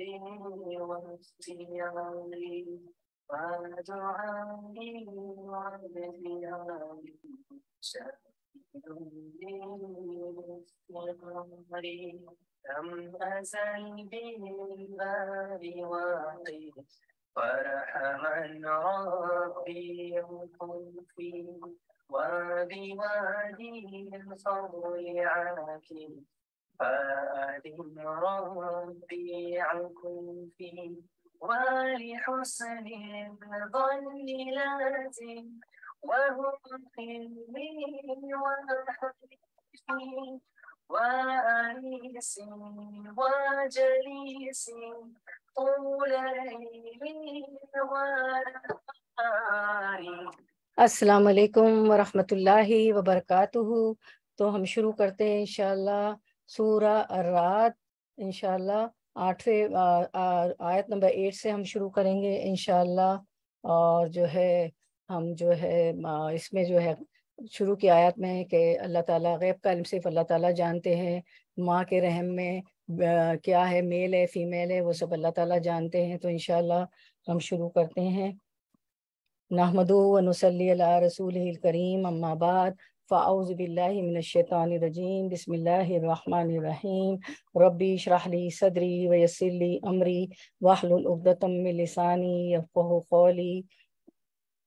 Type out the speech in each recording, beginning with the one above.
ربي واختياري بعد عني وابتياري شهد لي اختياري لم أزل بالباب واقي فرحما ربي يكون في وبوادي الخضر عاكي فأذن ربي عنكم في ولحسن الظن لازم وهو قلبي وأنيسي وجليسي طول ليلي ونهاري السلام علیکم ورحمۃ اللہ وبرکاتہ تو ہم شروع کرتے ہیں انشاءاللہ सूरा रात इनशाला आठवें आयत नंबर एट से हम शुरू करेंगे इनशाला और जो है हम जो है इसमें जो है शुरू की आयत में कि अल्लाह ताला गैब का इल्म सिर्फ अल्लाह ताला जानते हैं माँ के रहम में क्या है मेल है फीमेल है वो सब अल्लाह ताला जानते हैं तो इन हम शुरू करते हैं नाहमदो वनसली रसूल करीम अम्माबाद فأعوذ بالله من الشيطان الرجيم بسم الله الرحمن الرحيم ربي اشرح لي صدري ويسر لي أمري واحلل عقدة من لساني يفقهوا قولي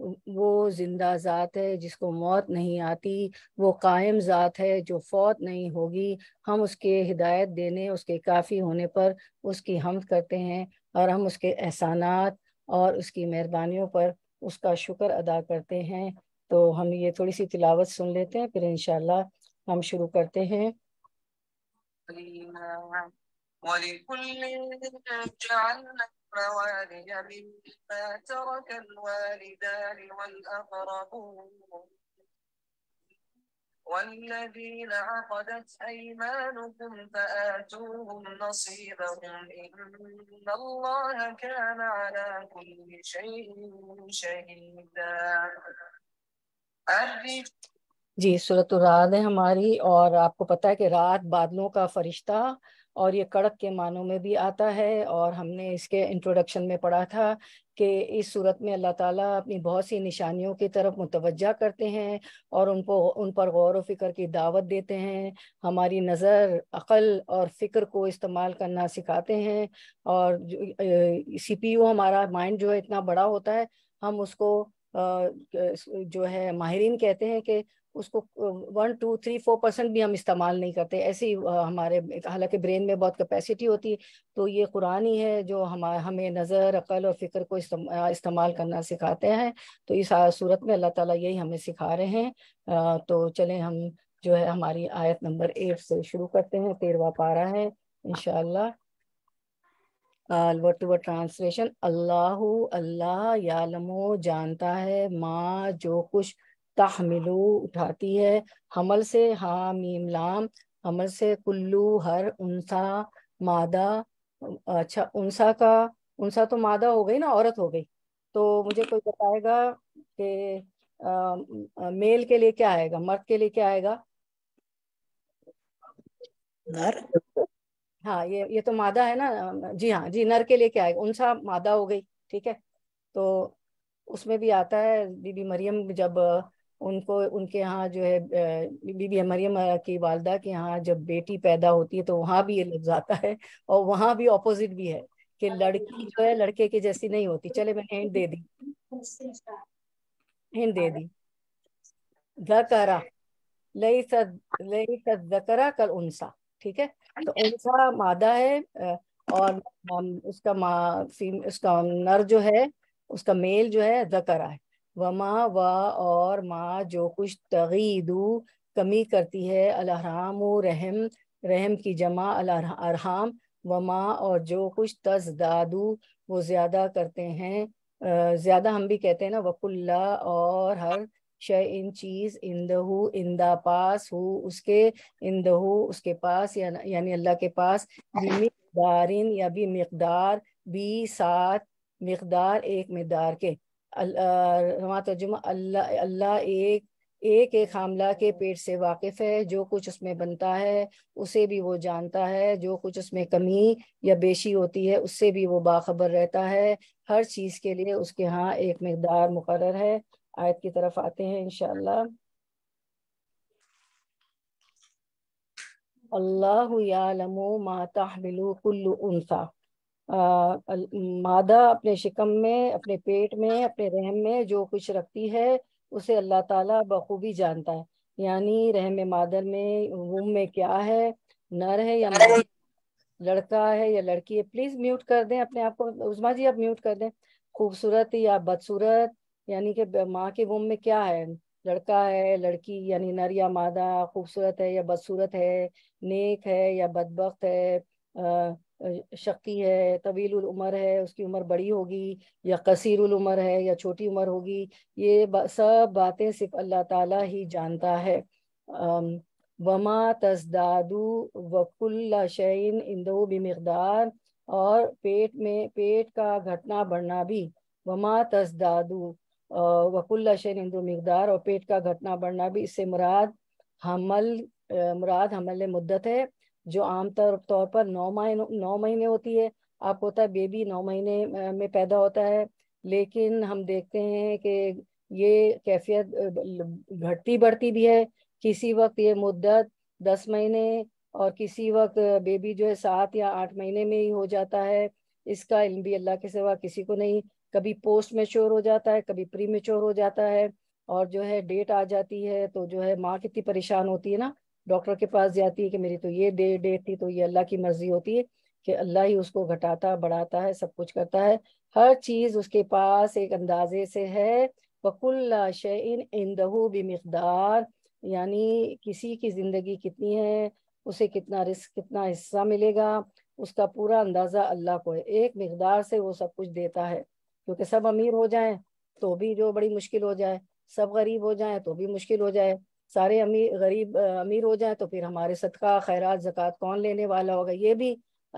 वो जिंदा ज़ात है जिसको मौत नहीं आती वो कायम ज़ात है जो फौत नहीं होगी हम उसके हिदायत देने उसके काफ़ी होने पर उसकी हम करते हैं और हम उसके एहसानात और उसकी मेहरबानियों पर उसका शुक्र अदा करते हैं तो हम ये थोड़ी सी तिलावत सुन लेते हैं फिर इन हम शुरू करते हैं ولكل جعلنا موالي مما ترك الوالدان والأقربون والذين عقدت أيمانكم فآتوهم نصيبهم إن الله كان على كل شيء شهيدا جی जी सूरत ہے ہماری اور آپ کو पता ہے کہ رات بادلوں کا فرشتہ और ये कड़क के मानों में भी आता है और हमने इसके इंट्रोडक्शन में पढ़ा था कि इस सूरत में अल्लाह ताला अपनी बहुत सी निशानियों की तरफ मुतवजा करते हैं और उनको उन पर गौर व फिक्र की दावत देते हैं हमारी नज़र अक़ल और फ़िक्र को इस्तेमाल करना सिखाते हैं और सी पी यू हमारा माइंड जो है इतना बड़ा होता है हम उसको जो है माहरीन कहते हैं कि उसको one two three four percent भी हम इस्तेमाल नहीं करते ऐसी हमारे हालांकि ब्रेन में बहुत कैपेसिटी होती है तो ये कुरान ही है जो हम हमें नज़र अकल और फ़िक्र को इस्तेमाल करना सिखाते हैं तो इस सूरत में अल्लाह ताला यही हमें सिखा रहे हैं तो चलें हम जो है हमारी आयत नंबर एट से शुरू करते हैं तेरवा पारा है इनशाला वर्ड टू वर्ड ट्रांसलेशन अल्लाह अल्लाह यालमो जानता है माँ जो कुछ तहमिलू उठाती है हमल से हा मीम लाम हमल से कुल्लू हर उनसा मादा अच्छा उनसा का उनसा तो मादा हो गई ना औरत हो गई तो मुझे कोई बताएगा कि मेल के लिए क्या आएगा मर्द के लिए क्या आएगा नर हाँ ये ये तो मादा है ना जी हाँ जी नर के लिए क्या आएगा उनसा मादा हो गई ठीक है तो उसमें भी आता है बीबी मरियम जब उनको उनके यहाँ जो है बीबी मरियम की वालदा के यहाँ जब बेटी पैदा होती है तो वहां भी ये लफ्ज आता है और वहां भी ऑपोजिट भी है कि लड़की जो है लड़के की जैसी नहीं होती चले मैंने हिंट दे दी हिंट दे दी जकरा लई सद लई जकरा कल उनसा ठीक है तो उनसा मादा है और उसका माँ उसका नर जो है उसका मेल जो है जकरा है वमा व और माँ जो कुछ तगीदु कमी करती है अलहराम रहम रहम की जमा अरहाम वमा और जो कुछ तजदादू वो ज़्यादा करते हैं ज़्यादा हम भी कहते हैं ना वकुल्ला और हर शय इन चीज़ इंदहू इंदा पास हो उसके इंदहू उसके पास या, यानी अल्लाह के पास दारिन या भी मकदार भी सात मकदार एक मकदार के हमारा तर्जुमा अल्लाह अल्लाह एक एक एक हामला के पेट से वाकिफ है जो कुछ उसमें बनता है उसे भी वो जानता है जो कुछ उसमें कमी या बेशी होती है उससे भी वो बाखबर रहता है हर चीज़ के लिए उसके यहाँ एक मकदार मुकर है आयत की तरफ आते हैं इनशाला अल्लाह लमो माता कुल्लू उनसा मादा अपने शिकम में अपने पेट में अपने रहम में जो कुछ रखती है उसे अल्लाह ताला बखूबी जानता है यानी रहम मादर में वूम में क्या है नर है या लड़का है या लड़की है प्लीज म्यूट कर दें अपने आप को उजमा जी आप म्यूट कर दें खूबसूरत या बदसूरत यानी कि माँ के वूम में क्या है लड़का है लड़की यानी नर या मादा खूबसूरत है या बदसूरत है नेक है या बदबक है आ, शक्की है तवील उम्र है उसकी उम्र बड़ी होगी या कसीर उम्र है या छोटी उम्र होगी ये बा, सब बातें सिर्फ अल्लाह ताला ही जानता है वमा तस्दादू वकुल्ला शैन इंदो मकदार और पेट में पेट का घटना बढ़ना भी वमा तस्दादू वकुल्ला शैन इंदो मकदार और पेट का घटना बढ़ना भी इससे मुराद हमल मुराद हमल मुद्दत है जो आमतौर तौर पर नौ महीने नौ महीने होती है आपको होता है बेबी नौ महीने में पैदा होता है लेकिन हम देखते हैं कि ये कैफियत घटती बढ़ती भी है किसी वक्त ये मुद्दत दस महीने और किसी वक्त बेबी जो है सात या आठ महीने में ही हो जाता है इसका इल्म भी अल्लाह के सिवा किसी को नहीं कभी पोस्ट मेच्योर हो जाता है कभी प्री मेच्योर हो जाता है और जो है डेट आ जाती है तो जो है माँ कितनी परेशान होती है ना डॉक्टर के पास जाती है कि मेरी तो ये डेट डेट थी तो ये अल्लाह की मर्जी होती है कि अल्लाह ही उसको घटाता बढ़ाता है सब कुछ करता है हर चीज़ उसके पास एक अंदाजे से है वकुल्ला शैन इंदहू मकदार यानी किसी की ज़िंदगी कितनी है उसे कितना रिस्क कितना हिस्सा मिलेगा उसका पूरा अंदाज़ा अल्लाह को है एक मकदार से वो सब कुछ देता है क्योंकि सब अमीर हो जाए तो भी जो बड़ी मुश्किल हो जाए सब गरीब हो जाए तो भी मुश्किल हो जाए सारे अमीर गरीब अमीर हो जाए तो फिर हमारे सदका खैरात जक़ात कौन लेने वाला होगा ये भी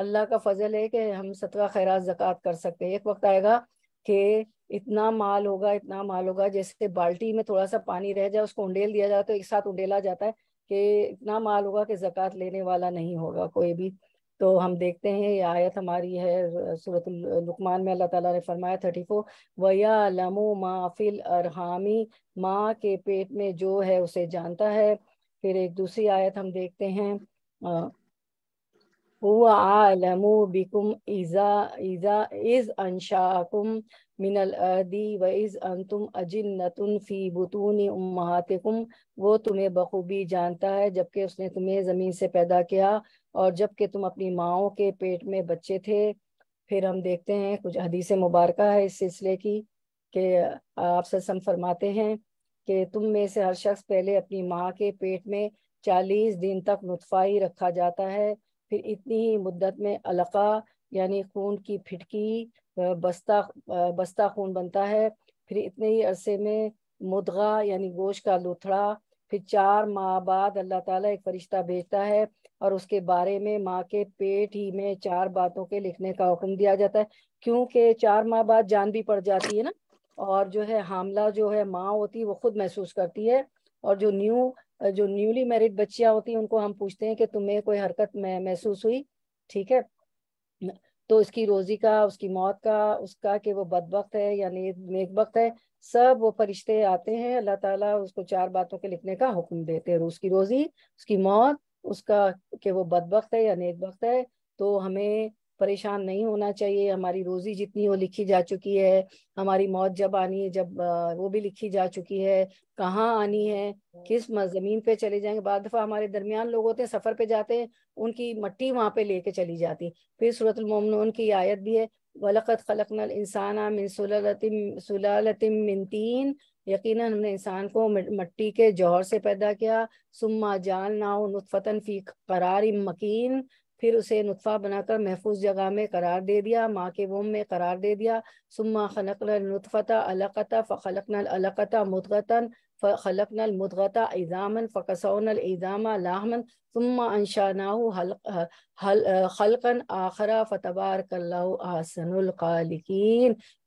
अल्लाह का फजल है कि हम सदका खैरात जक़ात कर सकते हैं एक वक्त आएगा कि इतना माल होगा इतना माल होगा जैसे बाल्टी में थोड़ा सा पानी रह जाए उसको उंडेल दिया जाए तो एक साथ उंडेला जाता है कि इतना माल होगा कि ज़क़़त लेने वाला नहीं होगा कोई भी तो हम देखते हैं ये आयत हमारी है सूरत लुकमान में अल्लाह ताला ने फरमाया थर्टी फोर वया लमो माफिल अरहामी माँ के पेट में जो है उसे जानता है फिर एक दूसरी आयत हम देखते हैं आलमु बिकुम इज़ा इज़ा इज़ अनशाकुम मिनल अर्दी व इज़ अंतुम अजिन्नतुन फ़ी बुतूनी उम्मातिकुम वो तुम्हें बखूबी जानता है जबकि उसने तुम्हें ज़मीन से पैदा किया और जबकि तुम अपनी माओ के पेट में बच्चे थे फिर हम देखते हैं कुछ हदीस मुबारक है इस सिलसिले की कि आप ससम फरमाते हैं कि तुम में से हर शख्स पहले अपनी माँ के पेट में चालीस दिन तक नुतफ़ा ही रखा जाता है फिर इतनी ही मुद्दत में अलका यानी खून की फिटकी बस्ता बस्ता खून बनता है फिर इतने ही अरसे में मुदगा यानी गोश का लुथड़ा फिर चार माह बाद अल्लाह ताला एक फरिश्ता भेजता है और उसके बारे में माँ के पेट ही में चार बातों के लिखने का हुक्म दिया जाता है क्योंकि चार माह बाद जान भी पड़ जाती है ना और जो है हामला जो है माँ होती है वो खुद महसूस करती है और जो न्यू जो न्यूली मैरिड बच्चियां होती हैं उनको हम पूछते हैं कि तुम्हें कोई हरकत महसूस हुई ठीक है तो इसकी रोजी का उसकी मौत का उसका कि वो बदबक है या नेकबक है सब वो फरिश्ते आते हैं अल्लाह ताला उसको चार बातों के लिखने का हुक्म देते हैं उसकी रोजी उसकी मौत उसका कि वो वक्त है या वक्त है तो हमें परेशान नहीं होना चाहिए हमारी रोज़ी जितनी वो लिखी जा चुकी है हमारी मौत जब आनी है जब वो भी लिखी जा चुकी है कहाँ आनी है किस ज़मीन पे चले जाएंगे बाद दफ़ा हमारे दरमियान लोग होते हैं सफ़र पे जाते हैं उनकी मट्टी वहाँ पे लेके चली जाती फिर सूरत की आयत भी है वलक़त खलक इंसाना मिन सुलतिम सुलतिम मिन तीन यकीन हमने इंसान को मट्टी के जौहर से पैदा किया सुम्मा जाल ना नुतफ़तन फ़ी करार मकीन फिर उसे नुतफ़ा बनाकर महफूज जगह में करार दे दिया माँ के वोम में करार दे दिया सुम्मा खलक नुतफ़ता अलकता फ़लक नलकता मुदगता फ़लक नलमुदगता ईज़ामन फ़कसौन लाहमन ثم انشاناه حلق आखरा फतबार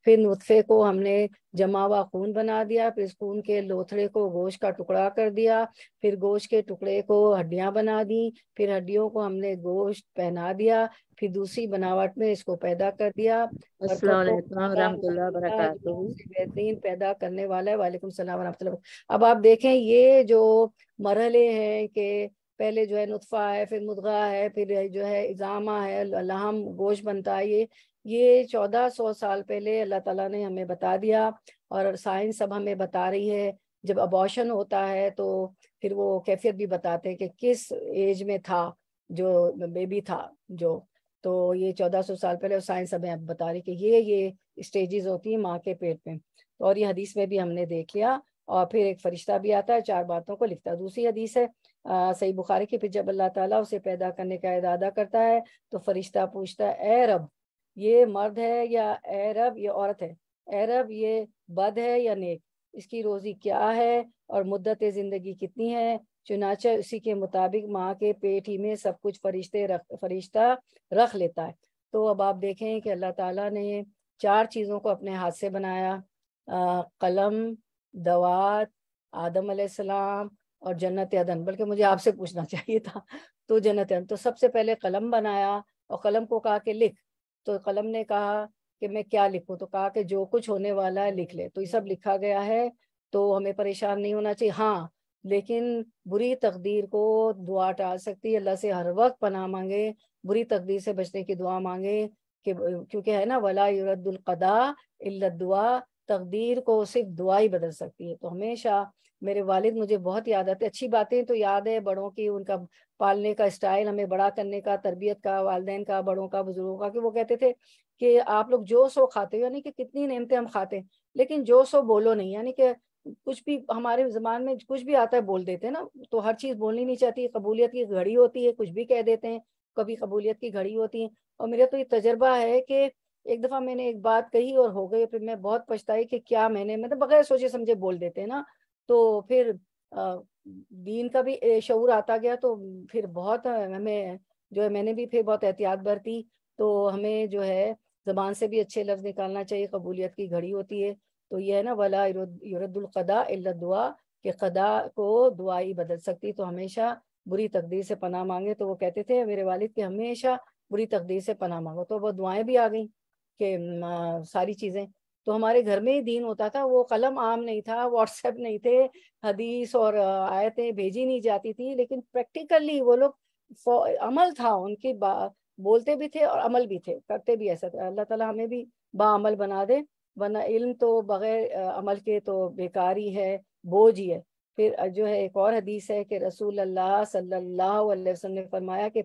फिर नुतफ़े को हमने जमावा खून बना दिया फिर इस खून के लोथड़े को गोश्त का टुकड़ा कर दिया फिर गोश्त के टुकड़े को हड्डियां बना दी फिर हड्डियों को हमने गोश्त पहना दिया फिर दूसरी बनावट में इसको पैदा कर दिया बेहतरीन पैदा करने वाला है वालेकुम सलाम अब आप देखें ये जो मरहले हैं के पहले जो है नुतफ़ा है फिर मुदगा है फिर जो है इजामा है लहम गोश बनता है ये ये चौदह सौ साल पहले अल्लाह ताला ने हमें बता दिया और साइंस सब हमें बता रही है जब अबॉशन होता है तो फिर वो कैफियत भी बताते हैं कि किस एज में था जो बेबी था जो तो ये चौदह सौ साल पहले साइंस हमें अब बता रही कि ये ये स्टेजेस होती हैं माँ के पेट में तो और ये हदीस में भी हमने देख लिया और फिर एक फरिश्ता भी आता है चार बातों को लिखता है दूसरी हदीस है सही बुखारी के फिर जब अल्लाह ताला उसे पैदा करने का इरादा करता है तो फरिश्ता पूछता है ए रब ये मर्द है या ए रब ये औरत है ए रब ये बद है या नेक इसकी रोज़ी क्या है और मुद्दत ज़िंदगी कितनी है चुनाचा उसी के मुताबिक माँ के पेट ही में सब कुछ फरिश्ते रख फरिश्ता रख लेता है तो अब आप देखें कि अल्लाह ताला ने चार चीज़ों को अपने हाथ से बनाया आ, कलम दवात आदम सलाम और जन्नत अदन बल्कि मुझे आपसे पूछना चाहिए था तो जन्नत अदन तो सबसे पहले कलम बनाया और कलम को कहा कि लिख तो कलम ने कहा कि मैं क्या लिखूं तो कहा कि जो कुछ होने वाला है लिख ले तो ये सब लिखा गया है तो हमें परेशान नहीं होना चाहिए हाँ लेकिन बुरी तकदीर को दुआ टाल सकती है अल्लाह से हर वक्त पना मांगे बुरी तकदीर से बचने की दुआ मांगे कि क्योंकि है ना वला युरदुल्कदा दुआ तकदीर को सिर्फ दुआ ही बदल सकती है तो हमेशा मेरे वालिद मुझे बहुत याद आते अच्छी बातें तो याद है बड़ों की उनका पालने का स्टाइल हमें बड़ा करने का तरबियत का वालदेन का बड़ों का बुजुर्गों का कि वो कहते थे कि आप लोग जो सो खाते हो यानी कि कितनी नियमतें हम खाते हैं लेकिन जो सो बोलो नहीं यानी कि कुछ भी हमारे जमान में कुछ भी आता है बोल देते हैं ना तो हर चीज़ बोलनी नहीं चाहती कबूलियत की घड़ी होती है कुछ भी कह देते हैं कभी कबूलियत की घड़ी होती है और मेरा तो ये तजर्बा है कि एक दफ़ा मैंने एक बात कही और हो गई फिर मैं बहुत पछताई कि क्या मैंने मतलब बगैर सोचे समझे बोल देते हैं ना तो फिर दीन का भी शूर आता गया तो फिर बहुत हमें जो है मैंने भी फिर बहुत एहतियात बरती तो हमें जो है जबान से भी अच्छे लफ्ज निकालना चाहिए कबूलियत की घड़ी होती है तो यह है ना वला युरदुल्कदा दुआ के कदा को दुआ ही बदल सकती तो हमेशा बुरी तकदीर से पना मांगे तो वो कहते थे मेरे वालिद के हमेशा बुरी तकदीर से पना मांगो तो वो दुआएं भी आ गई कि सारी चीज़ें तो हमारे घर में ही दीन होता था वो कलम आम नहीं था व्हाट्सएप नहीं थे हदीस और आयतें भेजी नहीं जाती थी लेकिन प्रैक्टिकली वो लोग अमल था उनके बोलते भी थे और अमल भी थे करते भी ऐसा था अल्लाह ताला हमें भी बामल बना दे वरना इल्म तो बगैर अमल के तो बेकार ही है बोझ ही है फिर जो है एक और हदीस है कि रसूल अल्लाह सल्लल्लाहु अलैहि वसल्लम ने फरमाया कि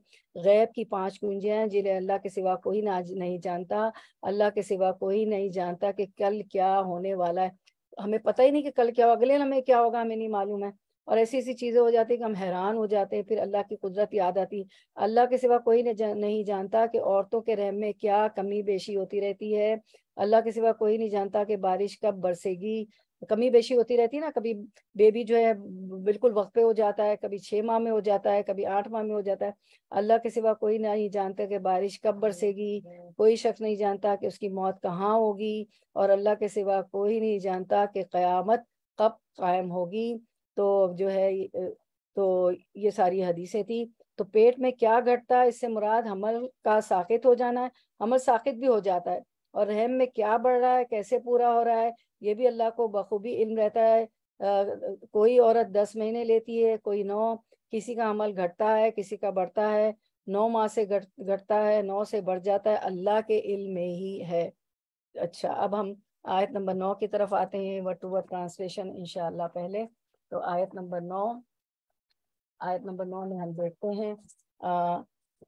गैब की पांच कुंजियां हैं जिन्हें अल्लाह के सिवा कोई ना नहीं जानता अल्लाह के सिवा कोई नहीं जानता कि कल क्या होने वाला है हमें पता ही नहीं कि कल क्या होगा अगले हमें क्या होगा हमें नहीं मालूम है और ऐसी ऐसी चीज़ें हो जाती है कि हम हैरान हो जाते हैं फिर अल्लाह की कुदरत याद आती है अल्लाह के सिवा कोई नहीं जानता कि औरतों के रहम में क्या कमी बेशी होती रहती है अल्लाह के सिवा कोई नहीं जानता कि बारिश कब बरसेगी कमी बेशी होती रहती है ना कभी बेबी जो है बिल्कुल वक्त पे हो जाता है कभी छह माह में हो जाता है कभी आठ माह में हो जाता है अल्लाह के सिवा कोई नहीं जानता कि बारिश कब बरसेगी कोई शख्स नहीं जानता कि उसकी मौत कहाँ होगी और अल्लाह के सिवा कोई नहीं जानता कि क़यामत कब कायम होगी तो जो है तो ये सारी हदीसें थी तो पेट में क्या घटता है इससे मुराद हमल का साखित हो जाना है हमल साखित भी हो जाता है और रहम में क्या बढ़ रहा है कैसे पूरा हो रहा है ये भी अल्लाह को बखूबी इल्म रहता है आ, कोई औरत दस महीने लेती है कोई नौ किसी का अमल घटता है किसी का बढ़ता है नौ माह से घट घटता है नौ से बढ़ जाता है अल्लाह के इल्म में ही है अच्छा अब हम आयत नंबर नौ की तरफ आते हैं वर्ड टू वर्ड ट्रांसलेशन इनशाला पहले तो आयत नंबर नौ आयत नंबर नौ में हम देखते हैं आ,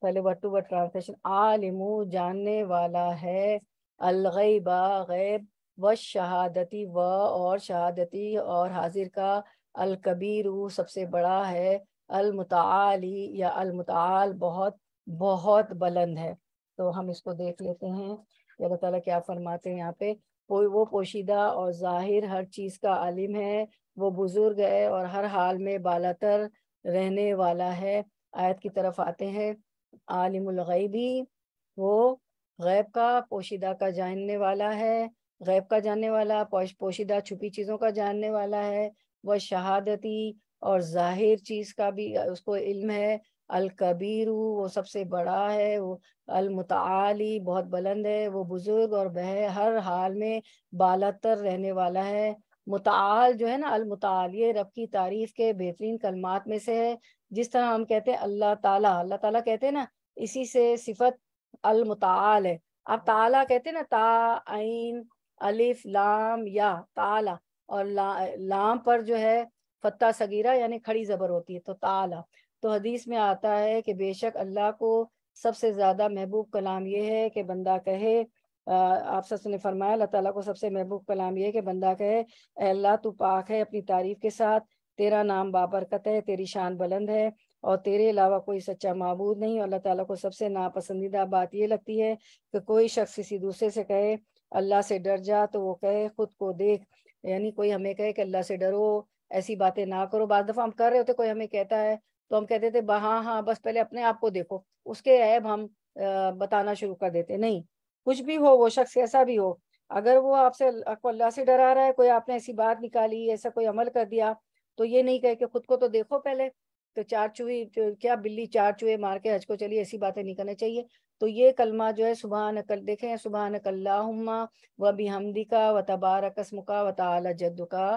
पहले वर्ड टू वर्ड ट्रांसलेशन आलिमू जानने वाला है अलगैबा गैब व शहादती व और शहादती और हाजिर का अलकबीर सबसे बड़ा है मुताली या मुताल बहुत बहुत बुलंद है तो हम इसको देख लेते हैं अल्लाह ताला क्या फरमाते हैं यहाँ पे कोई वो पोशीदा और जाहिर हर चीज़ का आलिम है वो बुज़ुर्ग है और हर हाल में बालातर रहने वाला है आयत की तरफ आते हैं आलिमगैबी वो गैब का पोशीदा का जानने वाला है गैब का जानने वाला पोश, पोशीदा छुपी चीज़ों का जानने वाला है वह शहादती और जाहिर चीज़ का भी उसको इल्म है अल कबीरू वो सबसे बड़ा है वो मुताली बहुत बुलंद है वो बुजुर्ग और बह हर हाल में बालतर रहने वाला है मुताल जो है ना अलमताल ये रब की तारीफ के बेहतरीन कलमात में से है जिस तरह हम कहते हैं अल्लाह ताला अल्लाह ताला कहते हैं ना इसी से सिफत मुताल है आप ताला कहते हैं ना ता आइन अलिफ लाम या ताला और ला, लाम पर जो है फत्ता सगीरा यानी खड़ी जबर होती है तो ताला तो हदीस में आता है कि बेशक अल्लाह को सबसे ज़्यादा महबूब कलाम ये है कि बंदा कहे आप सच ने फरमाया अल्लाह ताला को सबसे महबूब कलाम ये है कि बंदा कहे अल्लाह तू पाक है अपनी तारीफ के साथ तेरा नाम बाबरकत है तेरी शान बुलंद है और तेरे अलावा कोई सच्चा मबूद नहीं अल्लाह ताला को सबसे नापसंदीदा बात ये लगती है कि कोई शख्स किसी दूसरे से कहे अल्लाह से डर जा तो वो कहे खुद को देख यानी कोई हमें कहे कि अल्लाह से डरो ऐसी बातें ना करो बाद दफ़ा हम कर रहे होते कोई हमें कहता है तो हम कहते थे हाँ हाँ बस पहले अपने आप को देखो उसके ऐब हम बताना शुरू कर देते नहीं कुछ भी हो वो शख्स कैसा भी हो अगर वो आपसे अल्लाह से डरा रहा है कोई आपने ऐसी बात निकाली ऐसा कोई अमल कर दिया तो ये नहीं कहे कि खुद को तो देखो पहले तो चार चूहे क्या बिल्ली चार चूहे मार के हज को चली ऐसी बातें नहीं करनी चाहिए तो ये कलमा जो है सुबह नकल देखें सुबह नकल्ला व हमदी का व तबारकस्म का व तला जद्दू का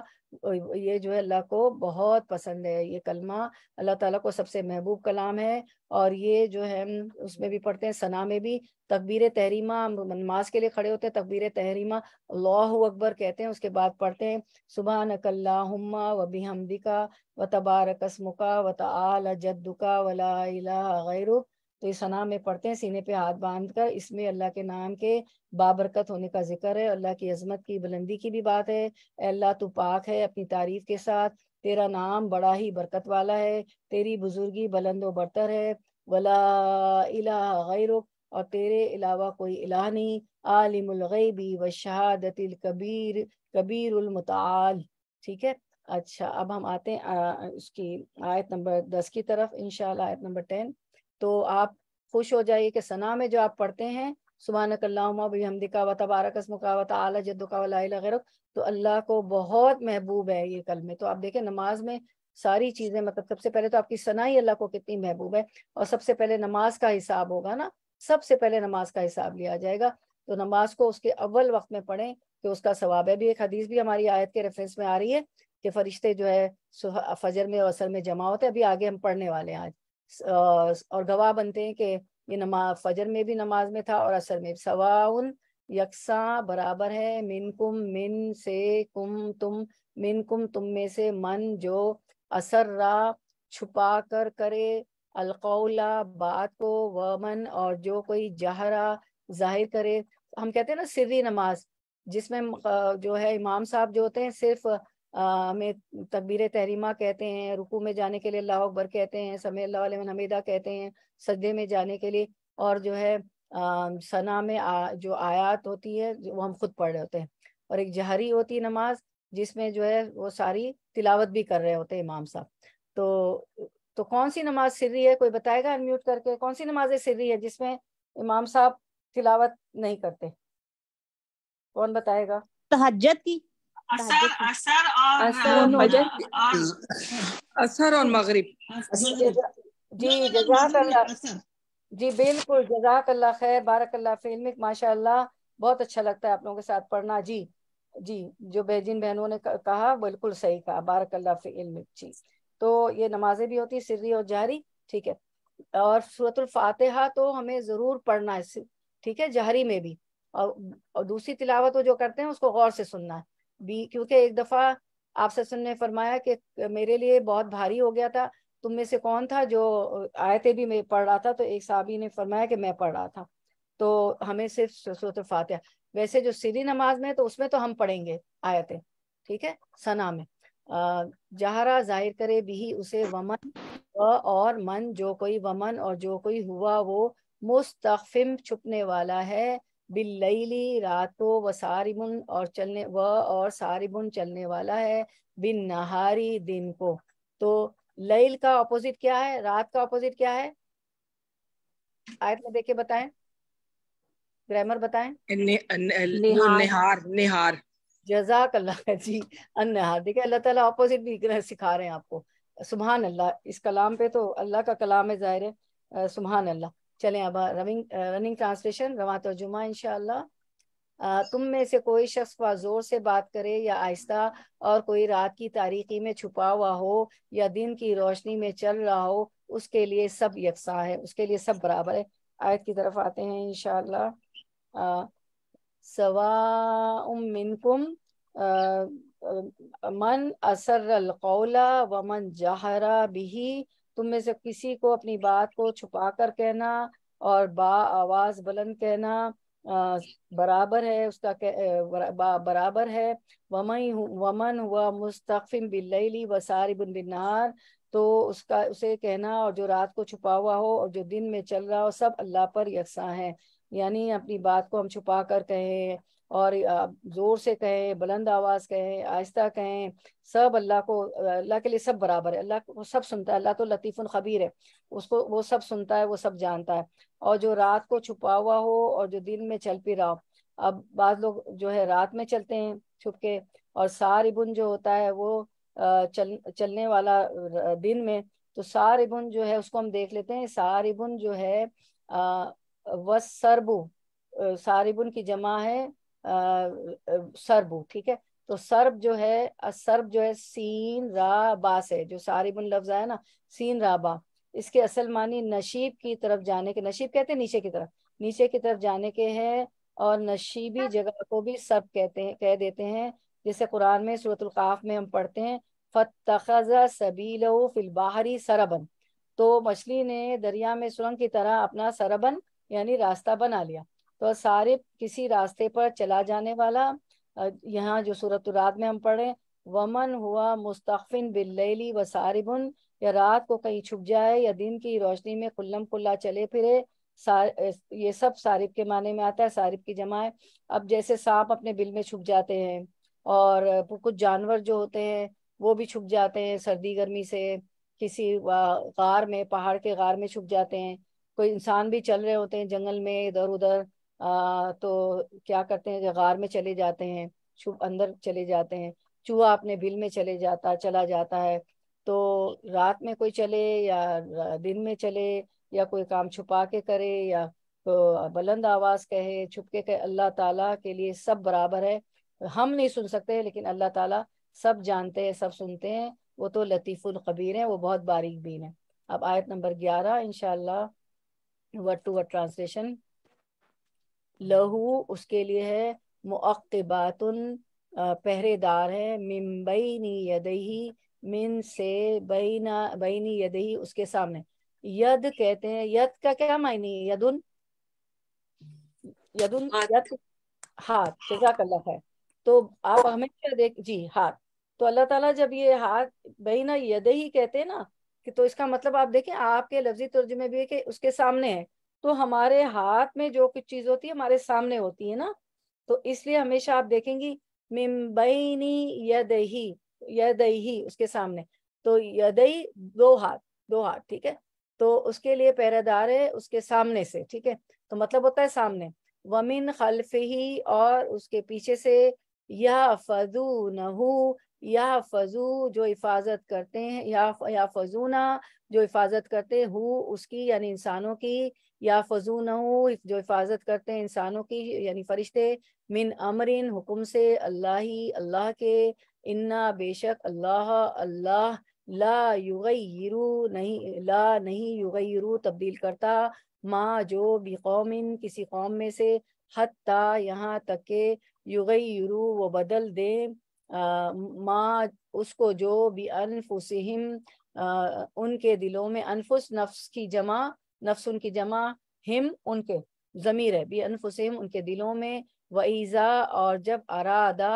ये जो है अल्लाह को बहुत पसंद है ये कलमा अल्लाह ताला को सबसे महबूब कलाम है और ये जो है उसमें भी पढ़ते हैं सना में भी तकबीर तहरीमा नमाज के लिए खड़े होते हैं तकबीर तहरीमा अल्लाह अकबर कहते हैं उसके बाद पढ़ते हैं सुबह नकल्ला व हमदी का व तबारकस्म का व तला जद्दू का वला गैरुक तो इस सना में पढ़ते हैं सीने पे हाथ बांध कर इसमें अल्लाह के नाम के बाबरकत होने का जिक्र है अल्लाह की अजमत की बुलंदी की भी बात है अल्लाह तो पाक है अपनी तारीफ के साथ तेरा नाम बड़ा ही बरकत वाला है तेरी बुजुर्गी बुलंद बरतर है वला इला गैरुक और तेरे अलावा कोई इलाह नहीं आलिमगैबी व शहादतिल कबीर मुताल ठीक है अच्छा अब हम आते हैं उसकी आयत नंबर दस की तरफ इनशाला आयत नंबर टेन तो आप खुश हो जाइए कि सना में जो आप पढ़ते हैं सुबहानकल्लामदिका व तबारकसमका व तला आला वगैरह तो अल्लाह को बहुत महबूब है ये कल में तो आप देखें नमाज में सारी चीज़ें मतलब सबसे पहले तो आपकी सना ही अल्लाह को कितनी महबूब है और सबसे पहले नमाज का हिसाब होगा ना सबसे पहले नमाज का हिसाब लिया जाएगा तो नमाज को उसके अव्वल वक्त में पढ़ें कि उसका सवाब है भी एक हदीस भी हमारी आयत के रेफरेंस में आ रही है कि फरिश्ते जो है फजर में और असर में जमा होते हैं अभी आगे हम पढ़ने वाले हैं आज और गवाह बनते हैं कि ये नमाज फजर में भी नमाज में था और असर में सवाउन यकसा बराबर है मिन कुम मिन से कुम तुम मिन कुम तुम में से मन जो असर रा छुपा कर करे अलकौला बात को वमन और जो कोई जहरा जाहिर करे हम कहते हैं ना सिर्री नमाज जिसमें जो है इमाम साहब जो होते हैं सिर्फ हमें तकबीर तहरीमा कहते हैं रुकू में जाने के लिए अल्लाह अकबर कहते हैं समय अल्लाह हमीदा कहते हैं सजदे में जाने के लिए और जो है सना में जो आयात होती है वो हम खुद पढ़ रहे होते हैं और एक जहरी होती है नमाज जिसमें जो है वो सारी तिलावत भी कर रहे होते हैं इमाम साहब तो तो कौन सी नमाज सिर्री है कोई बताएगा अनम्यूट करके कौन सी नमाज सिर्री है जिसमें इमाम साहब तिलावत नहीं करते कौन बताएगा तहजत की असर और मगरब जी जजाक अल्लाह जी बिल्कुल जजाक अल्लाह खैर बारक अल्लाह फिल्मिक माशा बहुत अच्छा लगता है आप लोगों के साथ पढ़ना जी जी जो बेजिन बहनों ने कहा बिल्कुल सही कहा बारक अल्लाह फिल्मिक जी तो ये नमाजें भी होती है सिर्री और जहरी ठीक है और सूरतुल फातिहा तो हमें ज़रूर पढ़ना है ठीक है जहरी में भी और, और दूसरी तिलावत वो जो करते हैं उसको गौर से सुनना है भी क्योंकि एक दफा आप ससन ने फरमाया कि मेरे लिए बहुत भारी हो गया था तुम में से कौन था जो आयते भी मैं पढ़ रहा था तो एक साहबी ने फरमाया कि मैं पढ़ रहा था तो हमें सिर्फ सूरत फातिहा वैसे जो सीधी नमाज में तो उसमें तो हम पढ़ेंगे आयतें ठीक है सना में जहरा जाहिर करे भी उसे वमन और मन जो कोई वमन और जो कोई हुआ वो मुस्तफिम छुपने वाला है बिल्लैली रातों व सारिबुन और चलने व और सारिबुन चलने वाला है बिन नहारी दिन को तो लैल का ऑपोजिट क्या है रात का ऑपोजिट क्या है आयत में देखे बताएं ग्रामर बताएं निहार निहार, जजाक अल्लाह जी अनहार देखिए अल्लाह ताला ऑपोजिट भी सिखा रहे हैं आपको सुबहान अल्लाह इस कलाम पे तो अल्लाह का कलाम है जाहिर है सुबहान अल्लाह चले अब रनिंग रनिंग ट्रांसलेशन रवा जुमा इनशाला तुम में से कोई शख्स जोर से बात करे या आहिस्ता और कोई रात की तारीखी में छुपा हुआ हो या दिन की रोशनी में चल रहा हो उसके लिए सब यकसा है उसके लिए सब बराबर है आयत की तरफ आते हैं इनशाला सवा मन असर कौला व मन जहरा बिही तुम में से किसी को अपनी बात को छुपा कर कहना और बा आवाज बुलंद कहना आ, बराबर है उसका बा बराबर है वमई वमन हुआ मुस्तफ़िम बिल्ली व सारिबन बिनार तो उसका उसे कहना और जो रात को छुपा हुआ हो और जो दिन में चल रहा हो सब अल्लाह पर यकसा है यानी अपनी बात को हम छुपा कर कहें और ज़ोर से कहें बुलंद आवाज़ कहें आहिस्ता कहें सब अल्लाह को अल्लाह के लिए सब बराबर है अल्लाह को सब सुनता है अल्लाह तो लतीफ़ुल ख़बीर है उसको वो सब सुनता है वो सब जानता है और जो रात को छुपा हुआ हो और जो दिन में चल पी रहा हो अब बाद लोग जो है रात में चलते हैं छुप के और इबुन जो होता है वो चल चलने वाला दिन में तो इबुन जो है उसको हम देख लेते हैं इबुन जो है वसरबू सारिबुन की जमा है सर्ब हूँ ठीक है तो सर्ब जो है सर्ब जो है सीन रा से जो बुन लफ्ज है ना सीन रा इसके असल मानी नशीब की तरफ जाने के नशीब कहते हैं नीचे की तरफ नीचे की तरफ जाने के हैं और नशीबी हाँ। जगह को भी सब कहते हैं कह देते हैं जैसे कुरान में सूरतुल्काफ में हम पढ़ते हैं फतखजा सबील फिलबाहरी सरबन तो मछली ने दरिया में सुरंग की तरह अपना सरबन यानी रास्ता बना लिया तो सारे किसी रास्ते पर चला जाने वाला यहाँ जो सूरत रात में हम पढ़े वमन हुआ मुस्तफ़िन बिल्लेली व सारिबुन या रात को कहीं छुप जाए या दिन की रोशनी में कुल्लम खुल्ला चले फिरे ये सब सारिब के माने में आता है सारिब की जमा है अब जैसे सांप अपने बिल में छुप जाते हैं और कुछ जानवर जो होते हैं वो भी छुप जाते हैं सर्दी गर्मी से किसी गार में पहाड़ के गार में छुप जाते हैं कोई इंसान भी चल रहे होते हैं जंगल में इधर उधर आ, तो क्या करते हैं गार में चले जाते हैं छुप अंदर चले जाते हैं चूहा अपने बिल में चले जाता चला जाता है तो रात में कोई चले या दिन में चले या कोई काम छुपा के करे या तो बुलंद आवाज कहे छुपके कहे अल्लाह ताला के लिए सब बराबर है हम नहीं सुन सकते लेकिन अल्लाह ताला सब जानते हैं सब सुनते हैं वो तो लतीफ़ुल कबीर है वो बहुत बारीक बीन है अब आयत नंबर ग्यारह इनशाला वर्ड टू वर्ड ट्रांसलेशन लहू उसके लिए है मुअबातन पहरेदार है मिम्बई नी यदही मिन से बैना बैनी यदही उसके सामने यद कहते हैं यद का क्या मायने यदुन यदुन यद हाथ जजाकल्ला है तो आप हमेशा देख जी हाथ तो अल्लाह ताला जब ये हाथ बैना यदही कहते हैं ना कि तो इसका मतलब आप देखें आपके लफ्जी तर्जुमे भी है कि उसके सामने है तो हमारे हाथ में जो कुछ चीज होती है हमारे सामने होती है ना तो इसलिए हमेशा आप देखेंगी मिम्बईनी यदही यदही उसके सामने तो यदई दो हाथ दो हाथ ठीक है तो उसके लिए पहरेदार है उसके सामने से ठीक है तो मतलब होता है सामने वमिन ही और उसके पीछे से यह फजू नहू या फजू जो हिफाजत करते हैं या या फजूना जो हिफाजत करते हु उसकी यानी इंसानों की या हो जो हिफाजत करते हैं इंसानों की यानी फरिश्ते मिन अमरिन हुक्म से अल्लाह ही अल्लाह के इन्ना बेशक अल्लाह अल्लाह ला युगयरू नहीं ला नहीं युगयरू तब्दील करता माँ जो भी कौमिन किसी कौम में से हत्ता यहाँ तक के युगयरू वो बदल दे माँ उसको जो भी अनफुसहम उनके दिलों में अनफुस नफ्स की जमा नफ्स उनकी जमा हिम उनके ज़मीर है बी अनफुसम उनके दिलों में वईज़ा और जब अरादा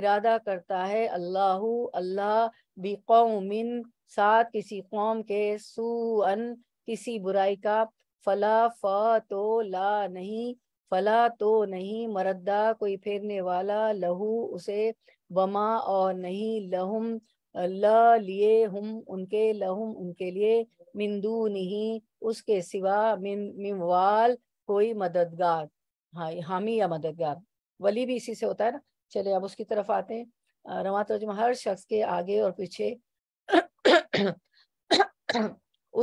इरादा करता है अल्लाह अल्लाह बी कौमिन साथ किसी कौम के सुअन किसी बुराई का फला फ तो ला नहीं फला तो नहीं मरदा कोई फेरने वाला लहू उसे बमा और नहीं लहुम ल लिए हम उनके लहुम उनके लिए मिंदू नहीं उसके सिवा मिमवाल कोई मददगार हाँ हामी या मददगार वली भी इसी से होता है ना चले अब उसकी तरफ आते हैं रमा तर्जुमा हर शख्स के आगे और पीछे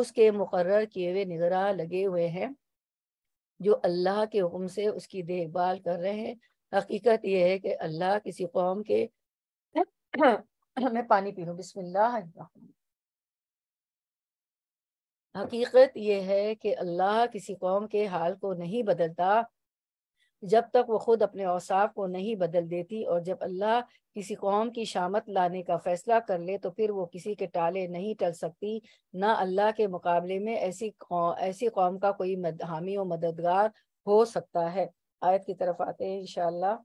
उसके मुकर किए हुए निगरा लगे हुए हैं जो अल्लाह के हुक्म से उसकी देखभाल कर रहे हैं हकीकत यह है कि अल्लाह किसी कौम के मैं पानी पी लू बिस्मिल्लाह हकीकत यह है कि अल्लाह किसी कौम के हाल को नहीं बदलता जब तक वो खुद अपने औसाफ को नहीं बदल देती और जब अल्लाह किसी कौम की शामत लाने का फैसला कर ले तो फिर वो किसी के टाले नहीं टल सकती ना अल्लाह के मुकाबले में ऐसी कौ, ऐसी कौम का कोई मद, हामी और मददगार हो सकता है आयत की तरफ आते हैं इंशाल्लाह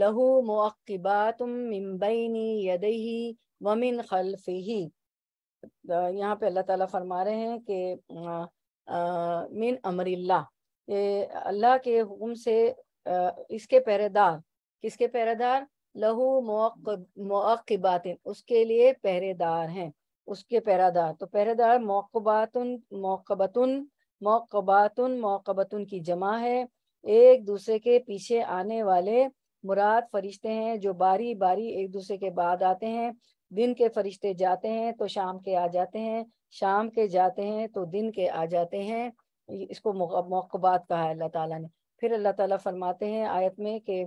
लहू मुअबातुम मिम्बैनी यदही वमिन खलफही यहाँ पे अल्लाह ताला फरमा रहे हैं कि मीन अमरिल्ला अल्लाह के हुक्म से आ, इसके पहरेदार किसके पहरेदार लहू मौक़बात उसके लिए पहरेदार हैं उसके पहरादार तो पहरेदार मौक़बातन मौक़बतन मौक़बातन मौक़बतन की जमा है एक दूसरे के पीछे आने वाले मुराद फरिश्ते हैं जो बारी बारी एक दूसरे के बाद आते हैं दिन के फरिश्ते जाते हैं तो शाम के आ जाते हैं शाम के जाते हैं तो दिन के आ जाते हैं इसको मौकबात कहा है अल्लाह ताला ने फिर अल्लाह ताला फरमाते हैं आयत में कि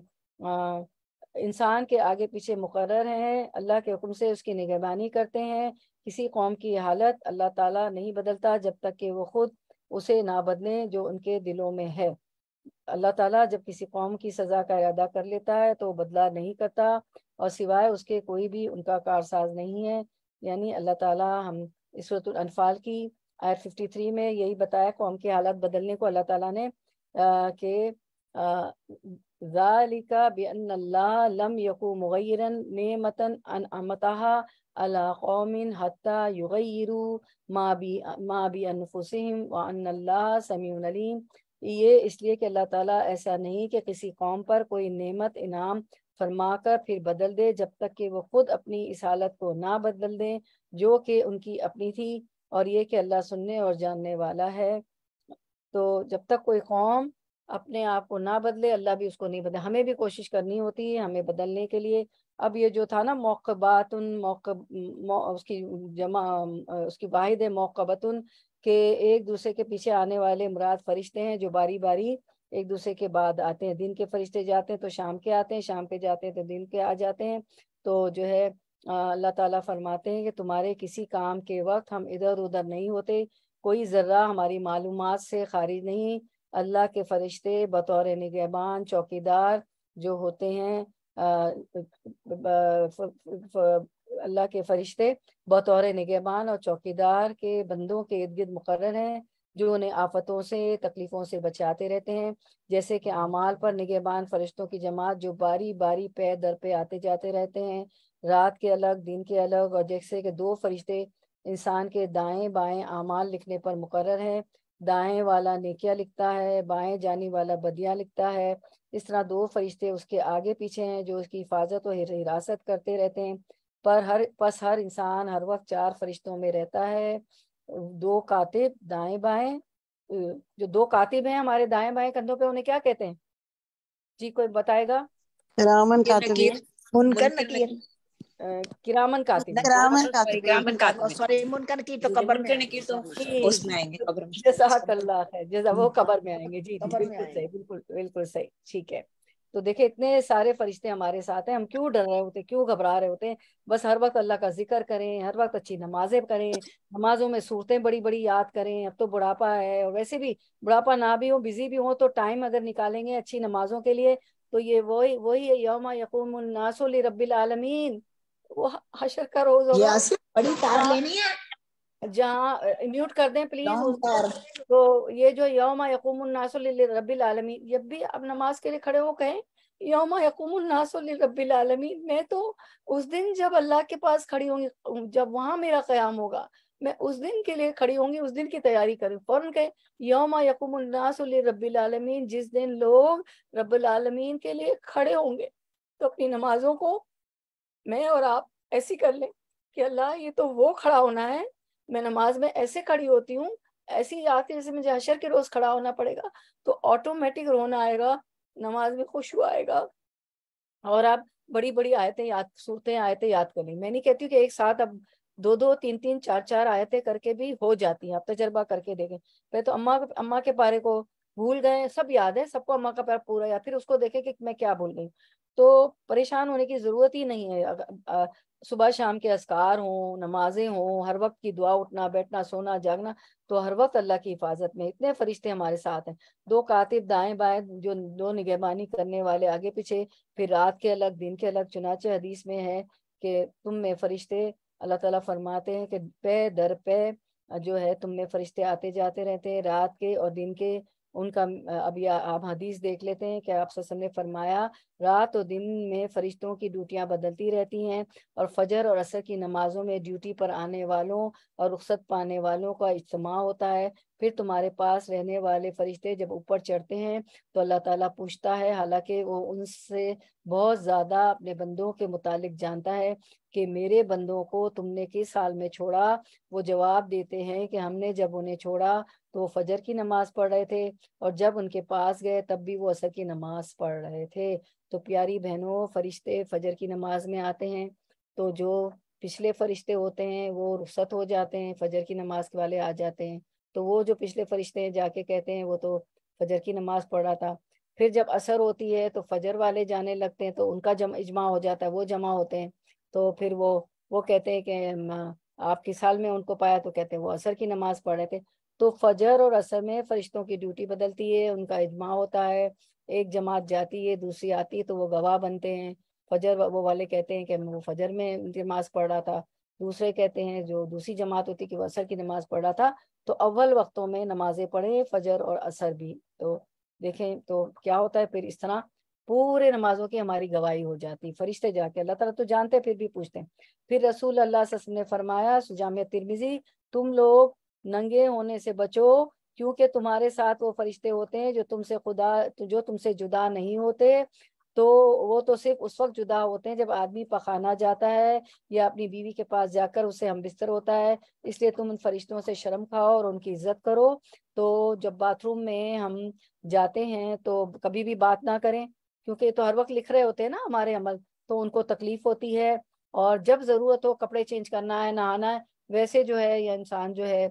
इंसान के आगे पीछे मुकर हैं अल्लाह के हुक्म से उसकी निगरानी करते हैं किसी कौम की हालत अल्लाह ताला नहीं बदलता जब तक कि वो खुद उसे ना बदलें जो उनके दिलों में है अल्लाह ताला जब किसी कौम की सज़ा का इरादा कर लेता है तो बदला नहीं करता और सिवाय उसके कोई भी उनका कारसाज नहीं है यानी अल्लाह ताला हम अनफाल की आयत 53 में यही बताया कौम की हालत बदलने को अल्लाह ताला ने के ज़ालिका बिअन्नल्लाह व ये इसलिए कि अल्लाह ताला ऐसा नहीं कि किसी कौम पर कोई नेमत इनाम फरमा कर फिर बदल दे जब तक कि वो खुद अपनी इस हालत को ना बदल दें जो कि उनकी अपनी थी और ये कि अल्लाह सुनने और जानने वाला है तो जब तक कोई कौम अपने आप को ना बदले अल्लाह भी उसको नहीं बदले हमें भी कोशिश करनी होती है हमें बदलने के लिए अब ये जो था ना मौकबातन मौक मौ, उसकी जमा उसकी वाहिद है कि एक दूसरे के पीछे आने वाले मुराद फरिश्ते हैं जो बारी बारी एक दूसरे के बाद आते हैं दिन के फरिश्ते जाते हैं तो शाम के आते हैं शाम के जाते हैं तो दिन के आ जाते हैं तो जो है अल्लाह ताला फरमाते हैं कि तुम्हारे किसी काम के वक्त हम इधर उधर नहीं होते कोई ज़र्रा हमारी मालूम से खारिज नहीं अल्लाह के फरिश्ते बतौर निगहबान चौकीदार जो होते हैं अल्लाह के फरिश्ते बतौर निगहबान और चौकीदार के बंदों के इर्द गिर्द मुकर हैं जो उन्हें आफतों से तकलीफ़ों से बचाते रहते हैं जैसे कि अमाल पर निगहबान फरिश्तों की जमात जो बारी बारी पे दर पे आते जाते रहते हैं रात के अलग दिन के अलग और जैसे कि दो फरिश्ते इंसान के दाएं बाएं अमाल लिखने पर मुकर हैं दाएं वाला नेकिया लिखता है बाएं जाने वाला बदिया लिखता है इस तरह दो फरिश्ते उसके आगे पीछे हैं जो उसकी हिफाजत और हिरासत करते रहते हैं पर हर पस हर इंसान हर वक्त चार फरिश्तों में रहता है दो कातिब दाएं बाएं जो दो कातिब हैं हमारे दाएं बाएं कंधों पे उन्हें क्या कहते हैं जी कोई बताएगा किरामन कातिब मुनकर नकीर किरामन कातिब किरामन कातिब किरामन कातिब सॉरी मुनकर नकीर तो कब्र में नकीर तो उसमें आएंगे कब्र में जजाक अल्लाह है जजा वो कब्र में आएंगे जी बिल्कुल सही बिल्कुल बिल्कुल सही ठीक है तो देखे इतने सारे फरिश्ते हमारे साथ हैं हम क्यों डर रहे होते क्यों घबरा रहे होते हैं बस हर वक्त अल्लाह का जिक्र करें हर वक्त अच्छी नमाजें करें नमाजों में सूरतें बड़ी बड़ी याद करें अब तो बुढ़ापा है और वैसे भी बुढ़ापा ना भी हो बिजी भी हो तो टाइम अगर निकालेंगे अच्छी नमाजों के लिए तो ये वही वही है यौमा यकूम रबीआलमीन वो हशर का रोज होगा बड़ी कार लेनी है हाँ। जहाँ म्यूट कर दें प्लीज तो ये जो यौम यकूम रबी आलमी जब भी आप नमाज के लिए खड़े हो कहें यौम यकूम आलमी मैं तो उस दिन जब अल्लाह के पास खड़ी होंगी जब वहां मेरा क्याम होगा मैं उस दिन के लिए खड़ी होंगी उस दिन की तैयारी करूँ फौरन कहें योमा यकूम रबीआलमीन जिस दिन लोग रबालमीन के लिए खड़े होंगे तो अपनी नमाजों को मैं और आप ऐसी कर लें कि अल्लाह ये तो वो खड़ा होना है मैं नमाज में ऐसे खड़ी होती हूँ ऐसी आके जैसे मुझे हशर के रोज खड़ा होना पड़ेगा तो ऑटोमेटिक रोना आएगा नमाज में खुश हुआ आएगा और आप बड़ी बड़ी आयतें याद सूरतें आयतें याद करें मैं नहीं कहती हूँ कि एक साथ अब दो दो तीन तीन चार चार आयतें करके भी हो जाती हैं आप तजर्बा करके देखें पहले तो अम्मा अम्मा के पारे को भूल गए सब याद है सबको अम्मा का प्यार पूरा या फिर उसको देखें कि मैं क्या भूल गई तो परेशान होने की ज़रूरत ही नहीं है सुबह शाम के असकार हों नमाजें हों हर वक्त की दुआ उठना बैठना सोना जागना तो हर वक्त अल्लाह की हिफाजत में इतने फरिश्ते हमारे साथ हैं दो कातिब दाएं बाएं जो दो निगहबानी करने वाले आगे पीछे फिर रात के अलग दिन के अलग चुनाचे हदीस में है कि तुम में फरिश्ते अल्लाह ताला फरमाते हैं कि पे दर पे जो है तुम में फरिश्ते आते जाते रहते हैं रात के और दिन के उनका अभी आप हदीस देख लेते हैं कि आप ससम ने फरमाया रात और दिन में फरिश्तों की ड्यूटियां बदलती रहती हैं और फजर और असर की नमाजों में ड्यूटी पर आने वालों और रुख्सत पाने वालों का इज्तम होता है फिर तुम्हारे पास रहने वाले फरिश्ते जब ऊपर चढ़ते हैं तो अल्लाह ताला पूछता है हालांकि वो उनसे बहुत ज़्यादा अपने बंदों के मुतालिक जानता है कि मेरे बंदों को तुमने किस साल में छोड़ा वो जवाब देते हैं कि हमने जब उन्हें छोड़ा तो वो फजर की नमाज पढ़ रहे थे और जब उनके पास गए तब भी वो असर की नमाज पढ़ रहे थे तो प्यारी बहनों फरिश्ते फजर की नमाज में आते हैं तो जो पिछले फरिश्ते होते हैं वो रुसत हो जाते हैं फजर की नमाज के वाले आ जाते हैं तो वो जो पिछले फरिश्ते हैं जाके कहते हैं वो तो फजर की नमाज पढ़ रहा था फिर जब असर होती है तो फजर वाले जाने लगते हैं तो उनका जम इजमा हो जाता है वो जमा होते हैं तो फिर वो वो कहते हैं कि आपके साल में उनको पाया तो कहते हैं वो असर की नमाज पढ़ रहे थे तो फजर और असर में फरिश्तों की ड्यूटी बदलती है उनका इजमा होता है एक जमात जाती है दूसरी आती है तो वो गवाह बनते हैं फजर वो वाले कहते हैं कि वो फजर में नमाज पढ़ रहा था दूसरे कहते हैं जो दूसरी जमात होती कि वो असर की नमाज पढ़ रहा था तो अव्वल वक्तों में नमाजें पढ़े फजर और असर भी तो देखें तो क्या होता है फिर इस तरह पूरे नमाजों की हमारी गवाही हो जाती है फरिश्ते जाके अल्लाह तला तो जानते फिर भी पूछते हैं फिर रसूल अल्लाह ने फरमाया सुजाम तिरमिजी तुम लोग नंगे होने से बचो क्योंकि तुम्हारे साथ वो फरिश्ते होते हैं जो तुमसे खुदा जो तुमसे जुदा नहीं होते तो वो तो सिर्फ उस वक्त जुदा होते हैं जब आदमी पखाना जाता है या अपनी बीवी के पास जाकर उससे हम बिस्तर होता है इसलिए तुम उन फरिश्तों से शर्म खाओ और उनकी इज्जत करो तो जब बाथरूम में हम जाते हैं तो कभी भी बात ना करें क्योंकि तो हर वक्त लिख रहे होते हैं ना हमारे अमल तो उनको तकलीफ होती है और जब ज़रूरत हो कपड़े चेंज करना है नहाना है वैसे जो है या इंसान जो है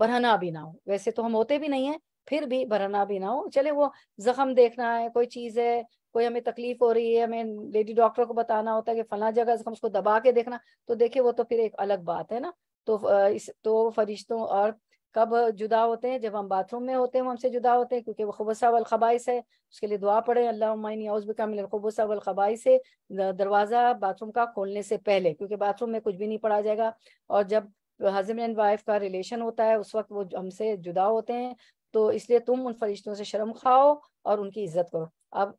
बरहना भी ना हो वैसे तो हम होते भी नहीं है फिर भी भरना भी ना हो चले वो जख्म देखना है कोई चीज है कोई हमें तकलीफ हो रही है हमें लेडी डॉक्टर को बताना होता है कि फला जगह हम उसको दबा के देखना तो देखिए वो तो फिर एक अलग बात है ना तो इस तो फरिश्तों और कब जुदा होते हैं जब हम बाथरूम में होते हैं हमसे जुदा होते हैं क्योंकि वो खुबसा वल है उसके लिए दुआ पड़े अल्लाह वाल वल से दरवाज़ा बाथरूम का खोलने से पहले क्योंकि बाथरूम में कुछ भी नहीं पड़ा जाएगा और जब हजबैंड एंड वाइफ का रिलेशन होता है उस वक्त वो हमसे जुदा होते हैं तो इसलिए तुम उन फरिश्तों से शर्म खाओ और उनकी इज्जत करो अब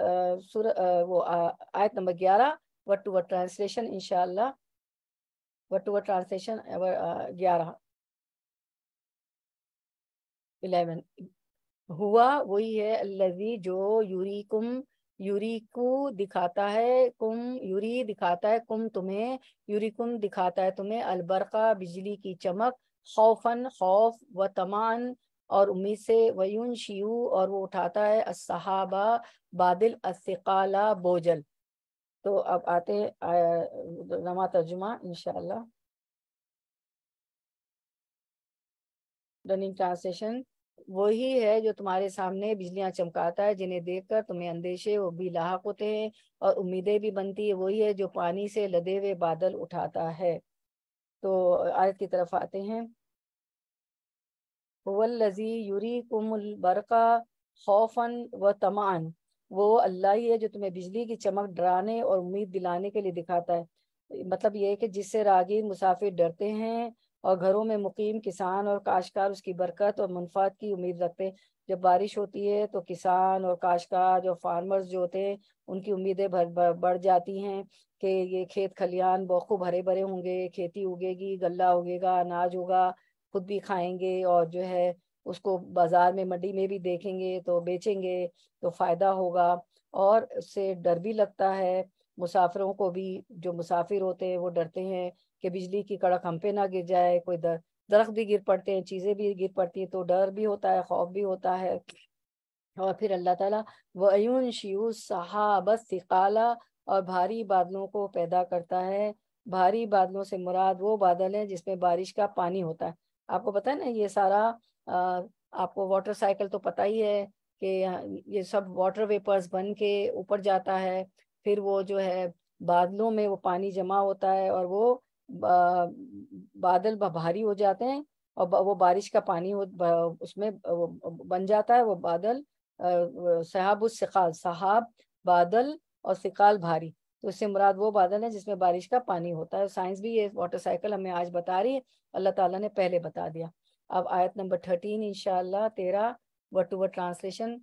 सूर वो आयत नंबर ग्यारह वट टू वट ट्रांसलेशन इनशाला वट टू वट ट्रांसलेशन ग्यारह इलेवन हुआ वही है लजी जो यूरी कुम यूरी कु दिखाता है कुम यूरी दिखाता है कुम तुम्हें यूरी कुम दिखाता है तुम्हें अलबरका बिजली की चमक खौफन खौफ व तमान और उम्मीद से वयून शियु और वो उठाता है असहाबा बादल असिकाला बोजल तो अब आते नमा तर्जुमा इनशाला रनिंग ट्रांसलेशन वही है जो तुम्हारे सामने बिजलियां चमकाता है जिन्हें देखकर तुम्हें अंदेशे वो भी लाक होते हैं और उम्मीदें भी बनती है वही है जो पानी से लदे हुए बादल उठाता है तो आयत की तरफ आते हैं वजी यूरी कुमबरका खौफन व तमान वो अल्लाह ही है जो तुम्हें बिजली की चमक डराने और उम्मीद दिलाने के लिए दिखाता है मतलब ये है कि जिससे रागी मुसाफिर डरते हैं और घरों में मुकीम किसान और काशकार उसकी बरकत और मुनफात की उम्मीद रखते हैं जब बारिश होती है तो किसान और काशकार और फार्मर्स जो होते हैं उनकी उम्मीदें बढ़ जाती हैं कि ये खेत खलियान बहुत खूब हरे भरे होंगे खेती उगेगी गल्ला उगेगा अनाज होगा खुद भी खाएंगे और जो है उसको बाजार में मंडी में भी देखेंगे तो बेचेंगे तो फ़ायदा होगा और उससे डर भी लगता है मुसाफिरों को भी जो मुसाफिर होते हैं वो डरते हैं कि बिजली की कड़क हम पे ना गिर जाए कोई दर दरख्त भी गिर पड़ते हैं चीज़ें भी गिर पड़ती हैं तो डर भी होता है खौफ भी होता है और फिर अल्लाह ताला वयून शियू सहाबत सिकाला और भारी बादलों को पैदा करता है भारी बादलों से मुराद वो बादल हैं जिसमें बारिश का पानी होता है आपको पता है ना ये सारा आ, आपको वाटर साइकिल तो पता ही है कि ये सब वाटर वेपर्स बन के ऊपर जाता है फिर वो जो है बादलों में वो पानी जमा होता है और वो बा, बादल भारी हो जाते हैं और वो बारिश का पानी हो उसमें बन जाता है वो बादल सहाब उस सिकाल सहाब बादल और सिकाल भारी तो इससे मुराद वो बादल है जिसमें बारिश का पानी होता है साइंस भी ये वाटर साइकिल हमें आज बता रही है अल्लाह ताला ने पहले बता दिया अब आयत नंबर थर्टीन इनशाला तेरा वर्ड टू वर्ड ट्रांसलेशन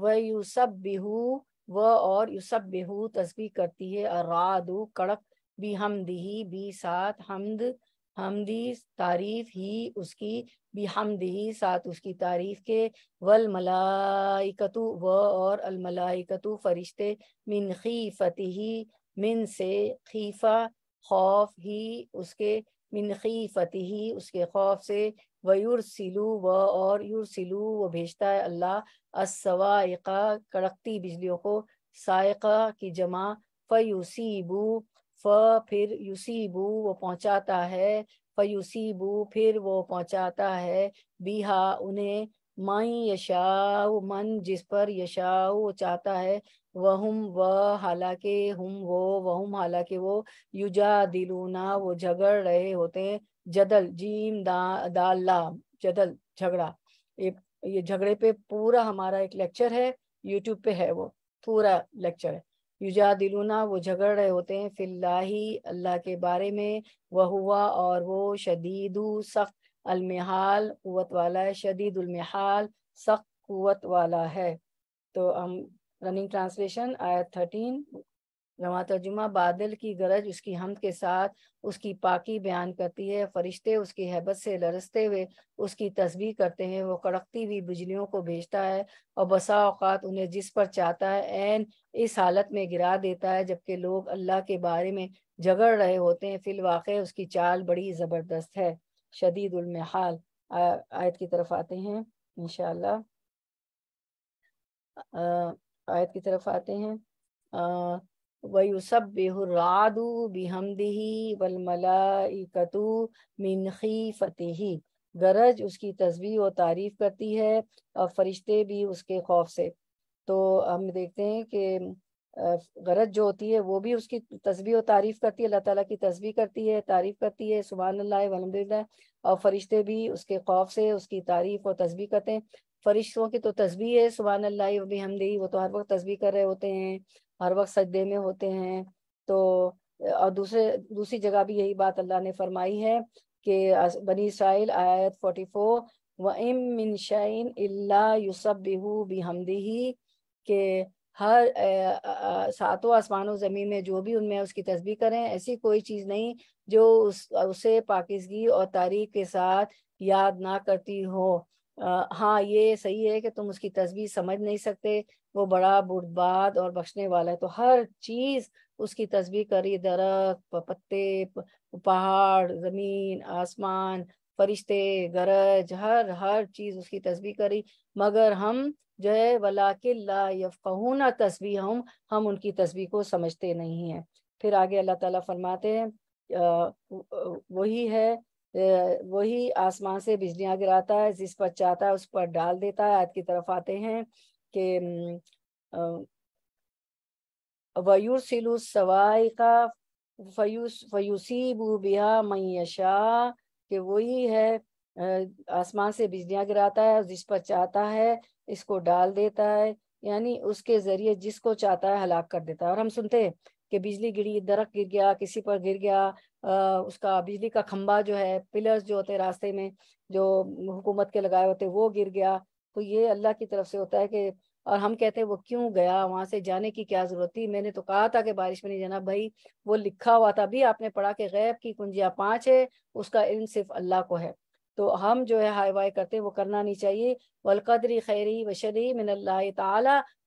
व यूसब बिहू व और यूसब बिहू तस्वीर करती है अरादू कड़क भी हमदही बी सात हमद हमदी तारीफ ही उसकी बिहमदी ही साथ उसकी तारीफ के वल मलाइकतु व और अल मलाइकतु फरिश्ते मिन खीफती ही मिन से खीफा खौफ ही उसके मिन खीफती ही उसके खौफ से वयुर सिलू व और युर सिलू वो भेजता है अल्लाह असवाइका कड़कती बिजलियों को सायका की जमा फयुसीबू फ फिर बू वो पहुंचाता है फ बू फिर वो पहुंचाता है बिहा उन्हें माई यशाव मन जिस पर यशाऊ चाहता है वहुम व हालांकि हम वो वहुम हालांकि वो युजा दिलूना वो झगड़ रहे होते हैं जदल जीम दा दाला जदल झगड़ा ये ये झगड़े पे पूरा हमारा एक लेक्चर है यूट्यूब पे है वो पूरा लेक्चर है युजा दिलुना वो झगड़ रहे होते हैं फिल्लाही अल्लाह के बारे में वह हुआ और वो शदीदु सख्त अलमिहाल कुत वाला है शदीद उलमहाल सख्त कुत वाला है तो हम रनिंग ट्रांसलेशन आयत थर्टीन रवा तर्जुमा बादल की गरज उसकी हम के साथ उसकी पाकी बयान करती है फरिश्ते उसकी हैबत से लरसते हुए उसकी तस्वीर करते हैं वो कड़कती हुई बिजलियों को भेजता है और बसा औकात उन्हें जिस पर चाहता है एन इस हालत में गिरा देता है जबकि लोग अल्लाह के बारे में झगड़ रहे होते हैं वाक़ उसकी चाल बड़ी ज़बरदस्त है शदीदुलमहाल आयत की तरफ आते हैं इन आयत की तरफ आते हैं वयुसबिहुरादु बिहमदिही वलमलाइकतु मिनखी खीफतिही गरज उसकी तस्वीर और तारीफ करती है और फरिश्ते भी उसके खौफ से तो हम देखते हैं कि गरज जो होती है वो भी उसकी तस्वीर और तारीफ करती है अल्लाह ताला की तस्वीर करती है तारीफ करती है सुबह अल्लाह और फरिश्ते भी उसके खौफ से उसकी तारीफ और तस्वीर करते हैं फरिश्तों की तो तस्वीर है सुबह अल्लाह वो तो हर वक्त तस्वीर कर रहे होते हैं हर वक्त सजदे में होते हैं तो और दूसरे दूसरी जगह भी यही बात अल्लाह ने फरमाई है कि बनी इसराइल आयत 44 वम मिन शाइन इल्ला यूसब बिहू के हर सातों आसमानों ज़मीन में जो भी उनमें उसकी तस्वीर करें ऐसी कोई चीज़ नहीं जो उस उसे पाकिजगी और तारीख के साथ याद ना करती हो आ, हाँ ये सही है कि तुम उसकी तस्वीर समझ नहीं सकते वो बड़ा बुरबाद और बख्शने वाला है तो हर चीज उसकी तस्वीर करी दर पत्ते पहाड़ जमीन आसमान फरिश्ते गरज हर हर चीज उसकी तस्वीर करी मगर हम जो है वला किला तस्वीर हम हम उनकी तस्वीर को समझते नहीं है फिर आगे अल्लाह ताला फरमाते हैं वही है वही आसमान से बिजलियां गिराता है जिस पर चाहता है उस पर डाल देता है आयत की तरफ आते हैं कि वयुरसिलु सवाई का फयूस बिहा मैशा के वही है आसमान से बिजलियां गिराता है और जिस पर चाहता है इसको डाल देता है यानी उसके जरिए जिसको चाहता है हलाक कर देता है और हम सुनते हैं कि बिजली गिरी दरख गिर गया किसी पर गिर गया आ, उसका बिजली का खंबा जो है पिलर्स जो होते हैं रास्ते में जो हुकूमत के लगाए होते वो गिर गया तो ये अल्लाह की तरफ से होता है कि और हम कहते हैं वो क्यों गया वहां से जाने की क्या जरूरत थी मैंने तो कहा था कि बारिश में नहीं जाना भाई वो लिखा हुआ था अभी आपने पढ़ा कि गैब की कुंजिया पांच है उसका इन सिर्फ अल्लाह को है तो हम जो है हाई वाई करते वो करना नहीं चाहिए वलकदरी खैरी व शरी मिन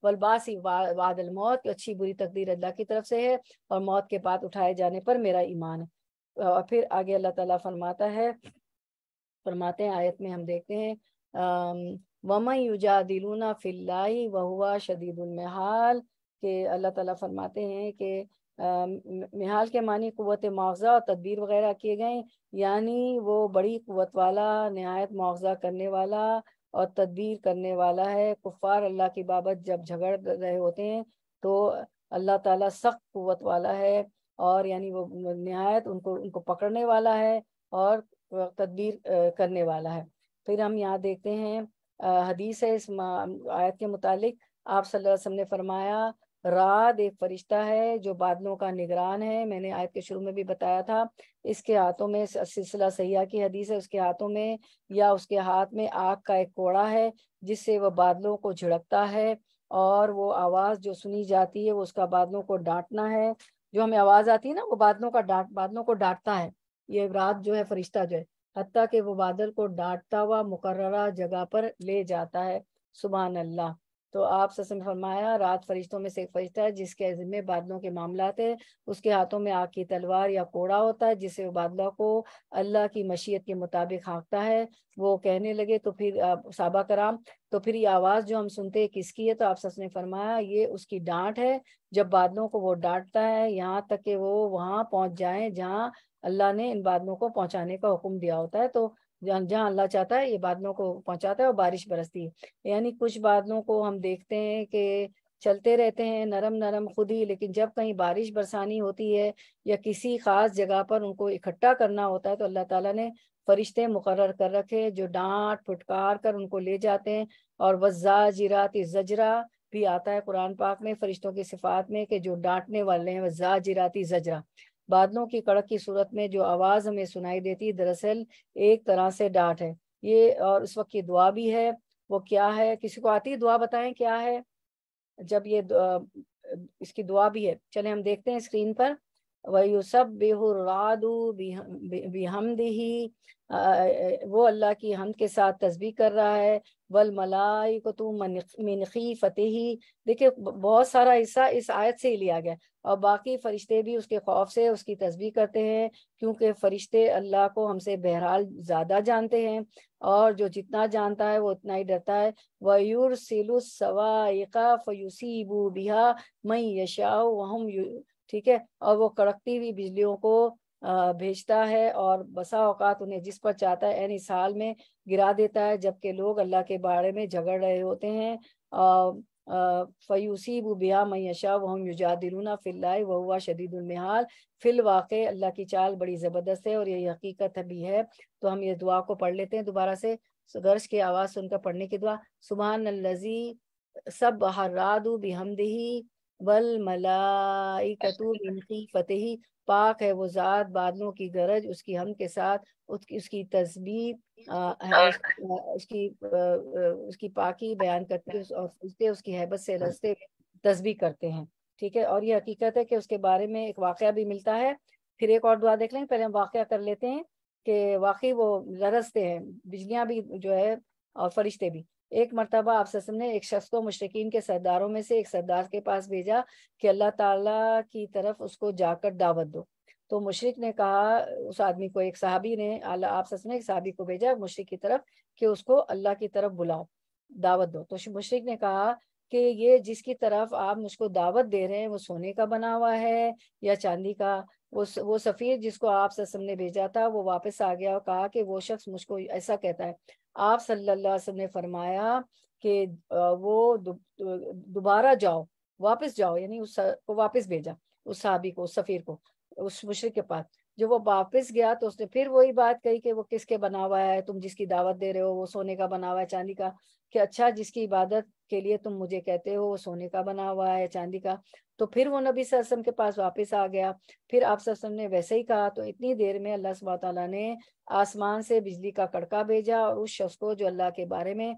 तलबासी वादल मौत अच्छी बुरी तकदीर अल्लाह की तरफ से है और मौत के बाद उठाए जाने पर मेरा ईमान है और फिर आगे अल्लाह ताला फरमाता है फरमाते हैं आयत में हम देखते हैं वम दिलूना फिल्लाई वहुआ शदीदुलमहाल के अल्लाह ताला फरमाते हैं कि मिहाल के मानी कुत मुआवज़ा और तदबीर वगैरह किए गए यानी वो बड़ी क़वत वाला नहायत मुआवज़ा करने वाला और तदबीर करने वाला है कुफ़ार अल्लाह की बाबत जब झगड़ रहे होते हैं तो अल्लाह ताला सख्त क़वत वाला है और यानी वो नहायत उनको उनको पकड़ने वाला है और तदबीर करने वाला है फिर हम यहाँ देखते हैं हदीस है इस आयत के मुतालिक आप सल्लल्लाहु अलैहि वसल्लम ने फरमाया रात एक फरिश्ता है जो बादलों का निगरान है मैंने आयत के शुरू में भी बताया था इसके हाथों में सिलसिला सयाह की हदीस है उसके हाथों में या उसके हाथ में आग का एक कोड़ा है जिससे वह बादलों को झिड़कता है और वो आवाज़ जो सुनी जाती है वो उसका बादलों को डांटना है जो हमें आवाज़ आती है ना वो बादलों का डांट बादलों को डांटता है ये रात जो है फरिश्ता जो है हती के वो बादल को डांटता हुआ मुकर्रा जगह पर ले जाता है सुबह अल्लाह तो आप ससम फरमाया रात फरिश्तों में से एक फरिश्ता है जिसके जिम्मे बादलों के मामला है उसके हाथों में आग की तलवार या कोड़ा होता है जिसे वो बादलों को अल्लाह की मशीयत के मुताबिक हाँकता है वो कहने लगे तो फिर साबा कराम तो फिर ये आवाज़ जो हम सुनते हैं किसकी है तो आप सस ने फरमाया ये उसकी डांट है जब बादलों को वो डांटता है यहाँ तक कि वो वहाँ पहुँच जाए जहाँ अल्लाह ने इन बादलों को पहुँचाने का हुक्म दिया होता है तो जहाँ जहाँ अल्लाह चाहता है ये बादलों को पहुंचाता है और बारिश बरसती है यानी कुछ बादलों को हम देखते हैं कि चलते रहते हैं नरम नरम खुद ही लेकिन जब कहीं बारिश बरसानी होती है या किसी ख़ास जगह पर उनको इकट्ठा करना होता है तो अल्लाह ताला ने फरिश्ते मुकर कर रखे जो डांट फुटकार कर उनको ले जाते हैं और वज्जा जिरात जजरा भी आता है कुरान पाक में फरिश्तों की सिफात में कि जो डांटने वाले हैं वज्जा जिराती जजरा बादलों की कड़क की सूरत में जो आवाज़ हमें सुनाई देती दरअसल एक तरह से डांट है ये और उस वक्त की दुआ भी है वो क्या है किसी को आती दुआ बताएं क्या है जब ये इसकी दुआ भी है चले हम देखते हैं स्क्रीन पर वयूसब बेहुरादू बेहमदही वो अल्लाह की हमद के साथ तस्बी कर रहा है वल मलाई को तो मनखी फतेही देखिये बहुत सारा हिस्सा इस आयत से ही लिया गया और बाकी फरिश्ते भी उसके खौफ से उसकी तस्वीर करते हैं क्योंकि फरिश्ते अल्लाह को हमसे बहरहाल ज़्यादा जानते हैं और जो जितना जानता है वो उतना ही डरता है वयूर सिलुसवाइका फयूसीबू बिहा मई यशाओ वहम ठीक है और वो कड़कती हुई बिजलियों को भेजता है और बसा औकात उन्हें जिस पर चाहता है एन साल में गिरा देता है जबकि लोग अल्लाह के बारे में झगड़ रहे होते हैं फयूसी बुबिया मैशा वहम युजादिलूना हुआ वहुआ शदीदुलमहाल फ़िल वाक़ अल्लाह की चाल बड़ी ज़बरदस्त है और ये हकीकत भी है तो हम ये दुआ को पढ़ लेते हैं दोबारा से गर्श की आवाज़ सुनकर पढ़ने की दुआ सुबहान लजी सब रादू बिहमदही वल मलाई कतुल पाक है वो ज़ात बादलों की गरज उसकी हम के साथ उसकी उसकी उसकी उसकी पाकी बयान करते हैं और उसकी हैबत से रस्ते तस्बीह करते हैं ठीक है और ये हकीकत है कि उसके बारे में एक वाक़ भी मिलता है फिर एक और दुआ देख लेंगे पहले हम वाक़ कर लेते हैं कि वाकई वो लरसते हैं बिजलियाँ भी जो है और फरिश्ते भी एक मरतबा ससम ने एक शख्स को मुशरकिन के सरदारों में से एक सरदार के पास भेजा कि अल्लाह ताला की तरफ उसको जाकर दावत दो तो मुशरक ने कहा उस आदमी को एक सहाबी ने अल्लाह आप ने एक सहाबी को भेजा मुशरक की तरफ कि उसको अल्लाह की तरफ बुलाओ दावत दो तो मुशरक ने कहा कि ये जिसकी तरफ आप मुझको दावत दे रहे हैं वो सोने का बना हुआ है या चांदी का वो वो सफ़ीर जिसको आप ससम ने भेजा था वो वापस आ गया और कहा कि वो शख्स मुझको ऐसा कहता है आप सल्लल्लाहु अलैहि वसल्लम ने फरमाया कि वो दोबारा दु, जाओ वापस जाओ यानी उस को वापस भेजा उस साहबी को उस सफ़ीर को उस मुशरक के पास जो वो वापस गया तो उसने फिर वही बात कही कि वो किसके बना हुआ है तुम जिसकी दावत दे रहे हो वो सोने का बना हुआ है चांदी का कि अच्छा जिसकी इबादत के लिए तुम मुझे कहते हो सोने का बना हुआ है चांदी का तो फिर वो नबी सरसम के पास वापस आ गया फिर आप सरसम ने वैसे ही कहा तो इतनी देर में अल्लाह सब तला ने आसमान से बिजली का कड़का भेजा और उस शख्स को जो अल्लाह के बारे में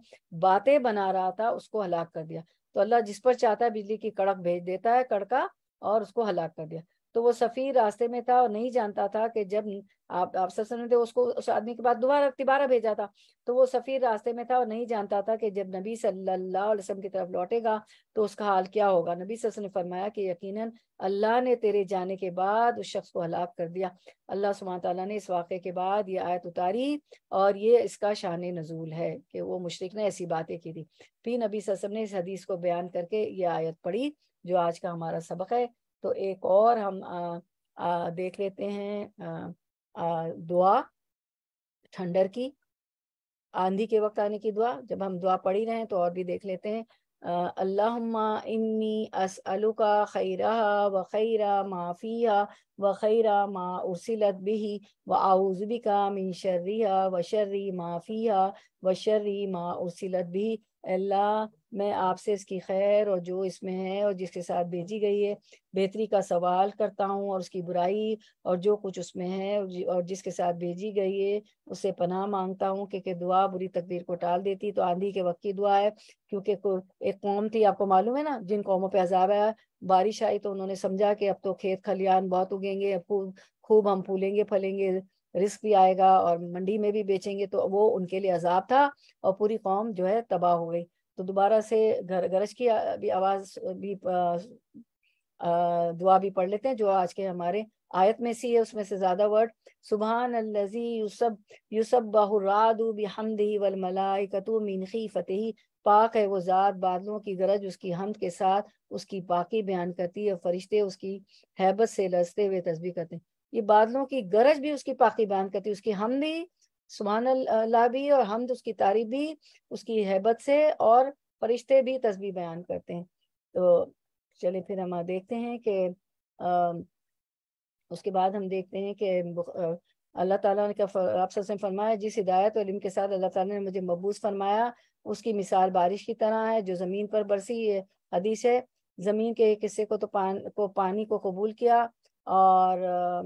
बातें बना रहा था उसको हलाक कर दिया तो अल्लाह जिस पर चाहता है बिजली की कड़क भेज देता है कड़का और उसको हलाक कर दिया तो वो सफ़ीर रास्ते में था और नहीं जानता था कि जब आप आप ससन थे तो उसको उस आदमी के बाद दोबारा तिबारा भेजा था तो वो सफ़ीर रास्ते में था और नहीं जानता था कि जब नबी सल्लल्लाहु अलैहि वसल्लम की तरफ लौटेगा तो उसका हाल क्या होगा नबी ससन ने फरमाया कि यकीनन अल्लाह ने तेरे जाने के बाद उस शख्स को हलाक कर दिया अल्लाह सुबह तला ने इस वाक़े के बाद ये आयत उतारी और ये इसका शान नजूल है कि वो मुशरक ने ऐसी बातें की थी फिर नबी ससम ने इस हदीस को बयान करके ये आयत पढ़ी जो आज का हमारा सबक है तो एक और हम आ, आ, देख लेते हैं आ, आ, दुआ ठंडर की आंधी के वक्त आने की दुआ जब हम दुआ पढ़ी रहे हैं तो और भी देख लेते हैं अल्लाहुम्मा इन्नी असअलुका खैरा व खैरा माफिया व खैरा मा उर्सिलत बिही व आउज़बिका मिन शर्रिहा व शर्री माफिया व शर्री मा उर्सिलत बिही अल्लाह मैं आपसे इसकी खैर और जो इसमें है और जिसके साथ भेजी गई है बेहतरी का सवाल करता हूँ और उसकी बुराई और जो कुछ उसमें है और जिसके साथ भेजी गई है उससे पनाह मांगता हूँ क्योंकि दुआ बुरी तकदीर को टाल देती तो आंधी के वक्त की दुआ है क्योंकि एक कौम थी आपको मालूम है ना जिन कौमों पर अजाब आया बारिश आई तो उन्होंने समझा कि अब तो खेत खलियान बहुत उगेंगे अब खूब खूब हम फूलेंगे फलेंगे रिस्क भी आएगा और मंडी में भी बेचेंगे तो वो उनके लिए अजाब था और पूरी कौम जो है तबाह हो गई तो दोबारा से घर गरज की भी आवाज़ भी दुआ भी पढ़ लेते हैं जो आज के हमारे आयत में सी है उसमें से ज्यादा वर्ड सुबह अल्लजी यूसब यूसब बाहुरादू बिहमदी वल पाक है वो ज़ात बादलों की गरज उसकी हमद के साथ उसकी पाकी बयान करती है फरिश्ते उसकी हैबत से लजते हुए तस्बी करते हैं ये बादलों की गरज भी उसकी पाखी बयान करती है उसकी हम भी सुबहान अल्लाह भी और हमद उसकी तारीफ भी उसकी हैबत से और फरिश्ते भी तस्वीर बयान करते हैं तो चलिए फिर हम देखते हैं कि उसके बाद हम देखते हैं कि अल्लाह ताला ने आप सबसे फरमाया जिस हिदायत और इल्म के साथ अल्लाह ताला ने मुझे मबूस फरमाया उसकी मिसाल बारिश की तरह है जो ज़मीन पर बरसी हदीस है ज़मीन के एक हिस्से को तो पान को पानी को कबूल किया और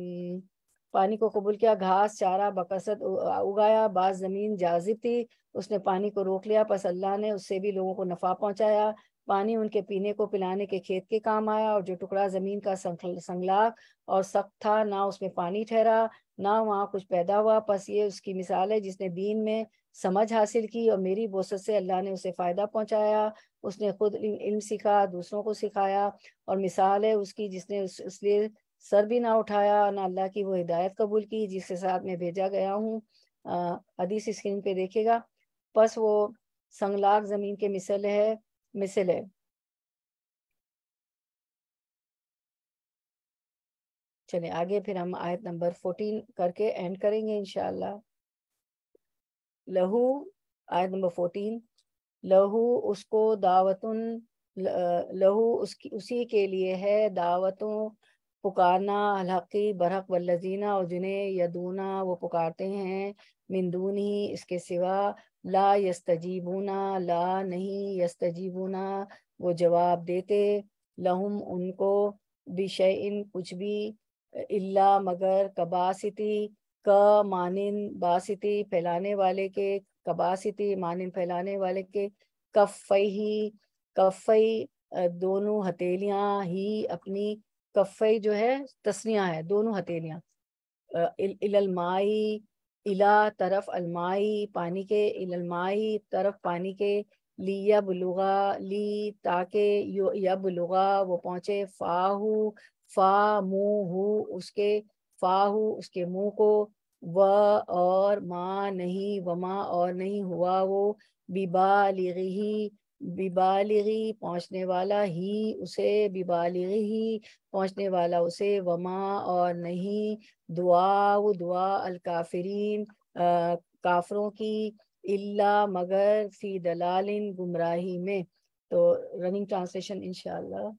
पानी को कबूल किया घास चारा बकसत उगाया बाज जमीन जाजिब थी उसने पानी को रोक लिया बस अल्लाह ने उससे भी लोगों को नफा पहुंचाया पानी उनके पीने को पिलाने के खेत के काम आया और जो टुकड़ा जमीन का संगलाक और सख्त था ना उसमें पानी ठहरा ना वहाँ कुछ पैदा हुआ बस ये उसकी मिसाल है जिसने दीन में समझ हासिल की और मेरी बोसत से अल्लाह ने उसे फ़ायदा पहुँचाया उसने खुद इल्म सीखा दूसरों को सिखाया और मिसाल है उसकी जिसने उस, उसलिए सर भी ना उठाया ना अल्लाह की वो हिदायत कबूल की जिसके साथ मैं भेजा गया हूँ हदीस स्क्रीन पे देखेगा बस वो संगलाक जमीन के मिसल है मिसल है चले आगे फिर हम आयत नंबर फोर्टीन करके एंड करेंगे इनशाला लहू आयत नंबर फोर्टीन लहू उसको दावतुन लहू उसकी उसी के लिए है दावतों पुकारना अलहकी बरहक वल्लजीना और जिन्हें यदूना वो पुकारते हैं मिंदून ही इसके सिवा ला यस्तजीबूना ला नहीं यस्तजीबूना वो जवाब देते लहुम उनको इन कुछ भी इल्ला मगर कबासिती क मानिन बासिती फैलाने वाले के कबासिती मानिन फैलाने वाले के कफ ही कफ दोनों हथेलियाँ ही अपनी कफ़ई जो है तस्निया है दोनों हथेलियाँ इलमाई इला तरफ अलमाई पानी के इलमाई तरफ पानी के ली या बलुगा ली ताके या बलुगा वो पहुँचे फाहू फा मुँह हु उसके फाहू उसके मुँह को व और माँ नहीं व माँ और नहीं हुआ वो बिबा बिबालिगी बिबालगी पहुंचने वाला ही उसे बिबालिगी ही पहुंचने वाला उसे वमा और नहीं दुआ व दुआ अलकाफरीन काफरों की इल्ला मगर फी दलालिन गुमराही में तो रनिंग ट्रांसलेशन इनशाला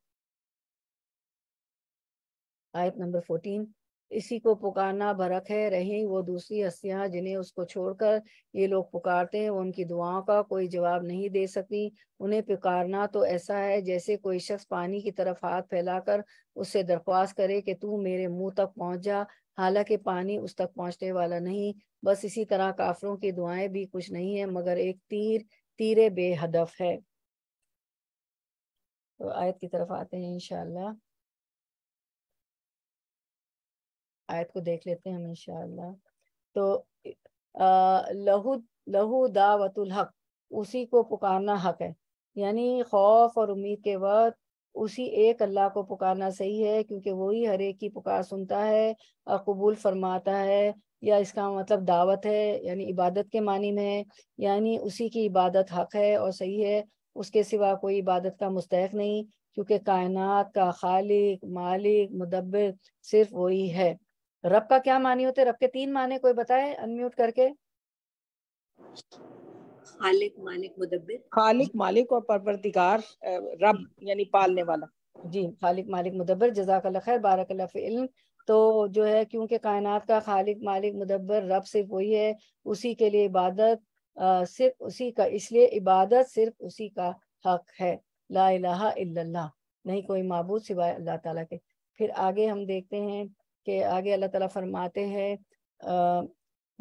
आयत नंबर फोर्टीन इसी को पुकारना भरक है रही वो दूसरी हस्तियां जिन्हें उसको छोड़कर ये लोग पुकारते हैं वो उनकी दुआओं का कोई जवाब नहीं दे सकती उन्हें पुकारना तो ऐसा है जैसे कोई शख्स पानी की तरफ हाथ फैलाकर उससे दरख्वास्त करे कि तू मेरे मुंह तक पहुंच जा हालांकि पानी उस तक पहुंचने वाला नहीं बस इसी तरह काफरों की दुआएं भी कुछ नहीं है मगर एक तीर तीरे बेहदफ है तो आयत की तरफ आते हैं इनशाला आयत को देख लेते हैं इंशाल्लाह तो लहू लहू दावतुल हक उसी को पुकारना हक है यानी खौफ और उम्मीद के वक्त उसी एक अल्लाह को पुकारना सही है क्योंकि वही हर एक की पुकार सुनता है और कबूल फरमाता है या इसका मतलब दावत है यानी इबादत के मानी में है यानी उसी की इबादत हक है और सही है उसके सिवा कोई इबादत का मुस्तक नहीं क्योंकि कायनात का खालिक मालिक मुदब्बर सिर्फ वही है रब का क्या मानी होते रब के तीन माने कोई बताए अनम्यूट करके खालिक मालिक मुदब्बिर खालिक मालिक और परवरदिगार रब हम्म। यानी पालने वाला जी खालिक मालिक मुदब्बिर जजाकल्ला खैर बारकल्ला इल्म तो जो है क्योंकि कायनात का खालिक मालिक मुदब्बर रब सिर्फ वही है उसी के लिए इबादत सिर्फ उसी का इसलिए इबादत सिर्फ उसी का हक है ला इलाहा इल्लल्लाह नहीं कोई मबूद सिवाय अल्लाह ताला के फिर आगे हम देखते हैं के आगे अल्लाह ताला फरमाते हैं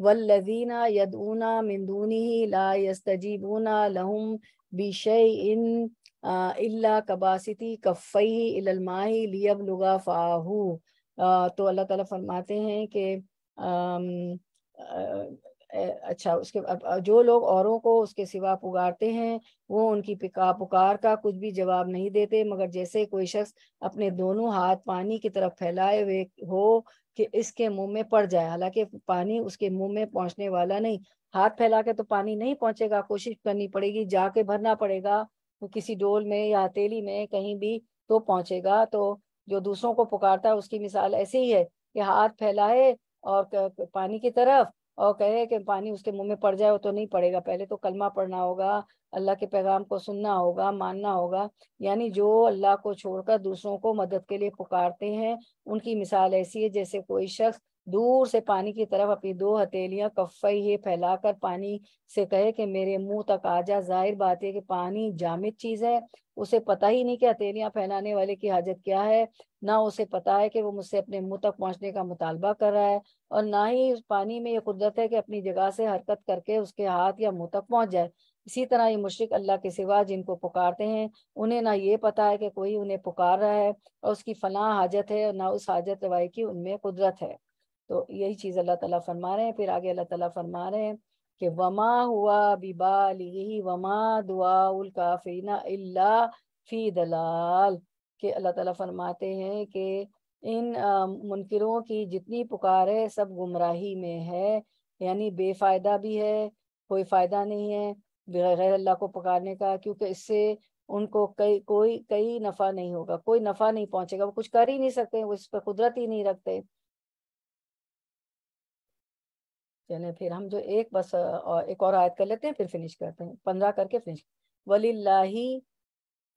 वल्लजीना यदूना मिंदूनी ला यस्तजीबूना लहुम बिशय इन इल्ला कबासिती कफ़ई इलमाही लियब लुगा फ़ाहू तो अल्लाह ताला फरमाते हैं कि अच्छा उसके जो लोग औरों को उसके सिवा पुकारते हैं वो उनकी पिका पुकार का कुछ भी जवाब नहीं देते मगर जैसे कोई शख्स अपने दोनों हाथ पानी की तरफ फैलाए हुए हो कि इसके मुंह में पड़ जाए हालांकि पानी उसके मुंह में पहुंचने वाला नहीं हाथ फैला के तो पानी नहीं पहुंचेगा कोशिश करनी पड़ेगी जाके भरना पड़ेगा तो किसी डोल में या हथेली में कहीं भी तो पहुंचेगा तो जो दूसरों को पुकारता है उसकी मिसाल ऐसे ही है कि हाथ फैलाए और पानी की तरफ और कहे कि पानी उसके मुंह में पड़ जाए वो तो नहीं पड़ेगा पहले तो कलमा पढ़ना होगा अल्लाह के पैगाम को सुनना होगा मानना होगा यानी जो अल्लाह को छोड़कर दूसरों को मदद के लिए पुकारते हैं उनकी मिसाल ऐसी है जैसे कोई शख्स दूर से पानी की तरफ अपनी दो हथेलियां कफई ये फैलाकर पानी से कहे कि मेरे मुंह तक आ जा जाहिर बात है कि पानी जामित चीज है उसे पता ही नहीं कि हथेलियां फैलाने वाले की हाजत क्या है ना उसे पता है कि वो मुझसे अपने मुंह तक पहुंचने का मुतालबा कर रहा है और ना ही पानी में ये कुदरत है कि अपनी जगह से हरकत करके उसके हाथ या मुंह तक पहुंच जाए इसी तरह ये मुशरक अल्लाह के सिवा जिनको पुकारते हैं उन्हें ना ये पता है कि कोई उन्हें पुकार रहा है और उसकी फलाह हाजत है और ना उस हाजत रवाई की उनमें कुदरत है तो यही चीज़ अल्लाह तला फरमा रहे हैं फिर आगे अल्लाह तला फरमा रहे हैं कि वमा हुआ बिबाली वमा दुआ उल काफीना इल्ला फ़ी दलाल के अल्लाह ताला फरमाते हैं कि इन मुनकरों की जितनी पुकार है सब गुमराही में है यानी बेफ़ायदा भी है कोई फ़ायदा नहीं है बगैर अल्लाह को पुकारने का क्योंकि इससे उनको कई कोई कई नफ़ा नहीं होगा कोई नफ़ा नहीं पहुंचेगा वो कुछ कर ही नहीं सकते वो इस पर कुदरत ही नहीं रखते चले फिर हम जो एक बस और एक और आयत कर लेते हैं फिर फिनिश करते हैं पंद्रह करके फिनिश वली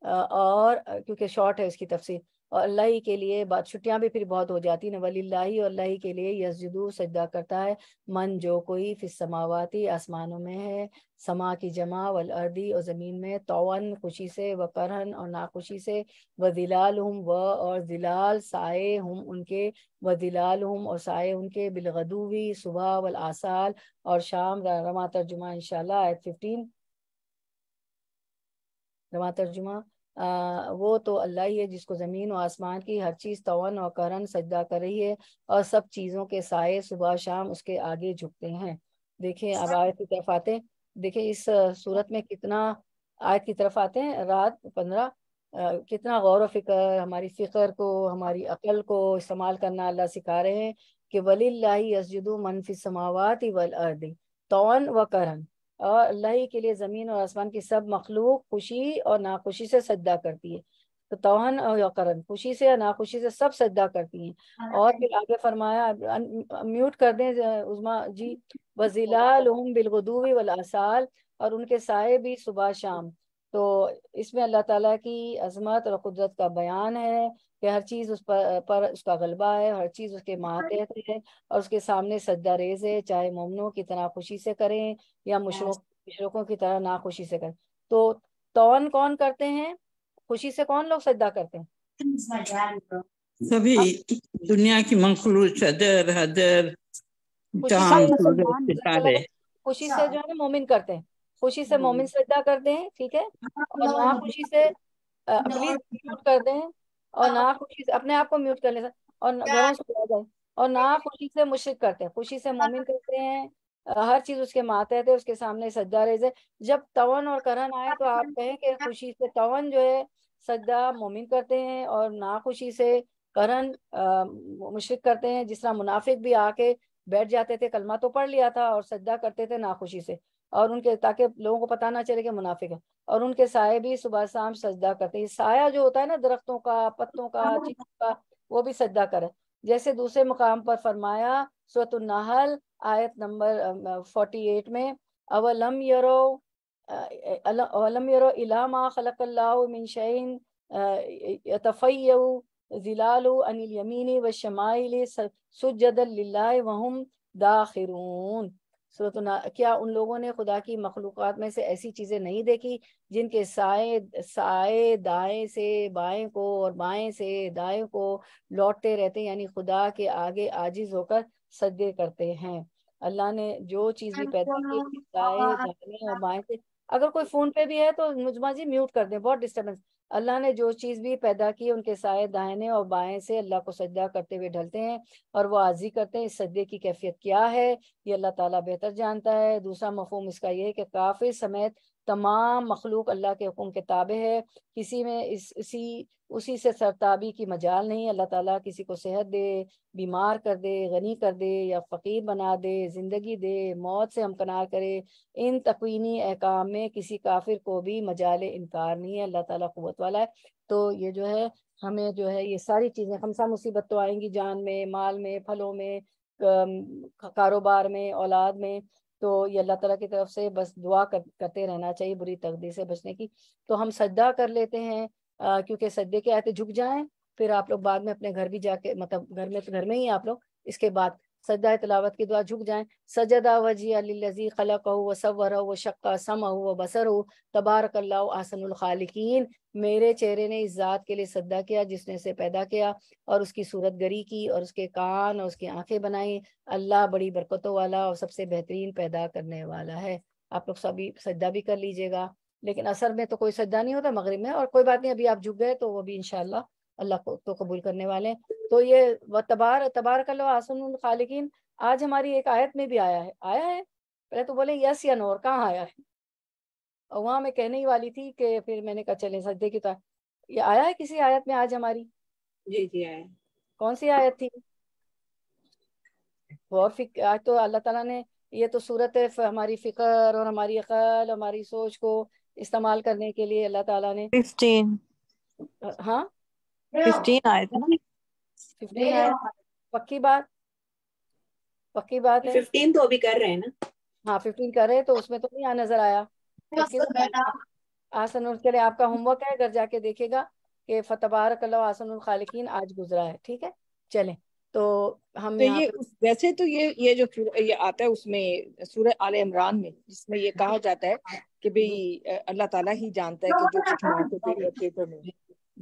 और क्योंकि शॉर्ट है इसकी तफसीर और अल्लाह ही के लिए बात छुट्टियां भी फिर बहुत हो जाती है वलील्ला और अल्लाह के लिए यसजदू सजदा करता है मन जो कोई फिर समावाती आसमानों में है समा की जमा वल अर्दी और ज़मीन में तोवन खुशी से व करहन और नाखुशी से व दिलाल हम व और दिलाल साए हम उनके व दिलाल हम और साए उनके बिलगदूवी सुबह वल आसाल और शाम रमा तर्जुमा इनशाला एट फिफ्टीन रमा तर्जुमा आ, वो तो अल्लाह ही है जिसको ज़मीन और आसमान की हर चीज़ तवन और करन सजदा कर रही है और सब चीज़ों के साय सुबह शाम उसके आगे झुकते हैं देखिए अब आयत की तरफ आते देखिए इस सूरत में कितना आयत की तरफ आते हैं रात पंद्रह कितना गौर फिक्र हमारी फ़िक्र को हमारी अकल को इस्तेमाल करना अल्लाह सिखा रहे हैं कि वली मनफी समावत वल अर्दी तोन व करण और अल्लाह ही के लिए ज़मीन और आसमान की सब मखलूक खुशी और नाखुशी से सजदा करती है तो तोहन और यकरन खुशी से या नाखुशी से सब सजदा करती हैं हाँ। और फिर आगे फरमाया म्यूट कर दें उजमा जी वजीला बिलगदूबी वाल और उनके साय भी सुबह शाम तो इसमें अल्लाह ताला की अजमत और कुदरत का बयान है कि हर चीज़ उस पर, पर उसका गलबा है हर चीज़ उसके माते है और उसके सामने सजदा रेज है चाहे ममनों की तरह खुशी से करें या हाँ। मुशरकों की तरह नाखुशी से करें तो तौन कौन करते हैं खुशी से कौन लोग सजदा करते हैं सभी दुनिया की खुशी से जो है मोमिन करते हैं खुशी से मोमिन सजदा हम्म। करते हैं ठीक है हाँ, और ना खुशी से प्लीज म्यूट कर दें और हाँ। ना खुशी से अपने आप को म्यूट कर लें और हाँ। जाए और ना खुशी से मुश्रक करते हैं खुशी से मोमिन करते हैं हर चीज उसके माते थे उसके सामने सज्जा रेज है जब तवन और करण आए तो आप कहें कि खुशी से तवन जो है सज्जा मोमिन करते हैं और ना खुशी से करण मुशरक करते हैं जिस तरह मुनाफिक भी आके बैठ जाते थे कलमा तो पढ़ लिया था और सज्जा करते थे ना खुशी से और उनके ताकि लोगों को पता ना चले कि मुनाफिक है और उनके साय भी सुबह शाम सजदा करते हैं साया जो होता है ना दरख्तों का पत्तों का हाँ। चीजों का वो भी सजदा करे जैसे दूसरे मुकाम पर फरमाया सूरत नाहल आयत नंबर फोर्टी एट में अवलम यरो अवलम यरो इलामा मिन शैइन तफ़यऊ जिलालु अनिल यमीनी व शमाइल सुजदल वहम दाखिरून सूरत क्या उन लोगों ने खुदा की मखलूक में से ऐसी चीज़ें नहीं देखी जिनके साए साए दाएं से बाएं को और बाएं से दाएं को लौटते रहते यानी खुदा के आगे आजिज होकर सदे करते हैं अल्लाह ने जो चीज़ भी पैदा की दाएं दाएं और बाएं से अगर कोई फोन पे भी है तो मुजमा जी म्यूट कर दें बहुत डिस्टर्बेंस अल्लाह ने जो चीज़ भी पैदा की उनके साय दाहिने और बाएं से अल्लाह को सजदा करते हुए ढलते हैं और वो आजी करते हैं इस सजदे की कैफियत क्या है ये अल्लाह ताला बेहतर जानता है दूसरा मफहम इसका यह है कि काफिर समेत तमाम मखलूक अल्लाह के हुक्म के ताबे है किसी में इस इसी उसी से सरताबी की मजाल नहीं अल्लाह ताला किसी को सेहत दे बीमार कर दे गनी कर दे या फ़कीर बना दे ज़िंदगी दे मौत से हमकनार करे इन तकवीनी अहकाम में किसी काफिर को भी मजाल इनकार नहीं है अल्लाह ताला क़ुत वाला है तो ये जो है हमें जो है ये सारी चीज़ें हमसा मुसीबत तो आएंगी जान में माल में फलों में कारोबार में औलाद में तो ये अल्लाह तला की तरफ से बस दुआ कर, करते रहना चाहिए बुरी तकदीर से बचने की तो हम सजदा कर लेते हैं क्योंकि सजदे के आते झुक जाएं फिर आप लोग बाद में अपने घर भी जाके मतलब घर में तो घर में ही आप लोग इसके बाद सजदा तलावत की दुआ झुक जाएं सजदा वजी अलीजी खलक व सवर व शक्का सम व बसर हो तबारक आसनखालिकीन मेरे चेहरे ने इस ज़ात के लिए सजदा किया जिसने इसे पैदा किया और उसकी सूरत गरी की और उसके कान और उसकी आंखें बनाई अल्लाह बड़ी बरकतों वाला और सबसे बेहतरीन पैदा करने वाला है आप लोग सभी सजदा भी कर लीजिएगा लेकिन असर में तो कोई सजदा नहीं होता मगरब में और कोई बात नहीं अभी आप झुक गए तो वो भी इनशाला अल्लाह को तो कबूल करने वाले हैं तो ये व तबार तबार लो आसन खालिकीन आज हमारी एक आयत में भी आया है आया है पहले तो बोले यस या नोर कहाँ आया है और वहां मैं कहने ही वाली थी कि फिर मैंने कहा चले सजदे की तो ये आया है किसी आयत में आज हमारी जी जी आया कौन सी आयत थी और फिक आज तो अल्लाह ताला ने ये तो सूरत है हमारी फिक्र और हमारी अकल हमारी सोच को इस्तेमाल करने के लिए अल्लाह ताला ने 15 हाँ फिफ्टीन आए थे फिफ्टीन आए पक्की बात पक्की बात है फिफ्टीन तो अभी कर रहे हैं ना हाँ फिफ्टीन कर रहे हैं तो उसमें तो नहीं आ नजर आया आसन के लिए आपका होमवर्क है घर जाके देखेगा कि फतेबार फतबारक आसन खालिकीन आज गुजरा है ठीक है चलें तो हम तो ये वैसे तो ये ये जो ये आता है उसमें सूर्य आल इमरान में जिसमें ये कहा जाता है कि भाई अल्लाह ताला ही जानता है कि जो कुछ हैं पेपर में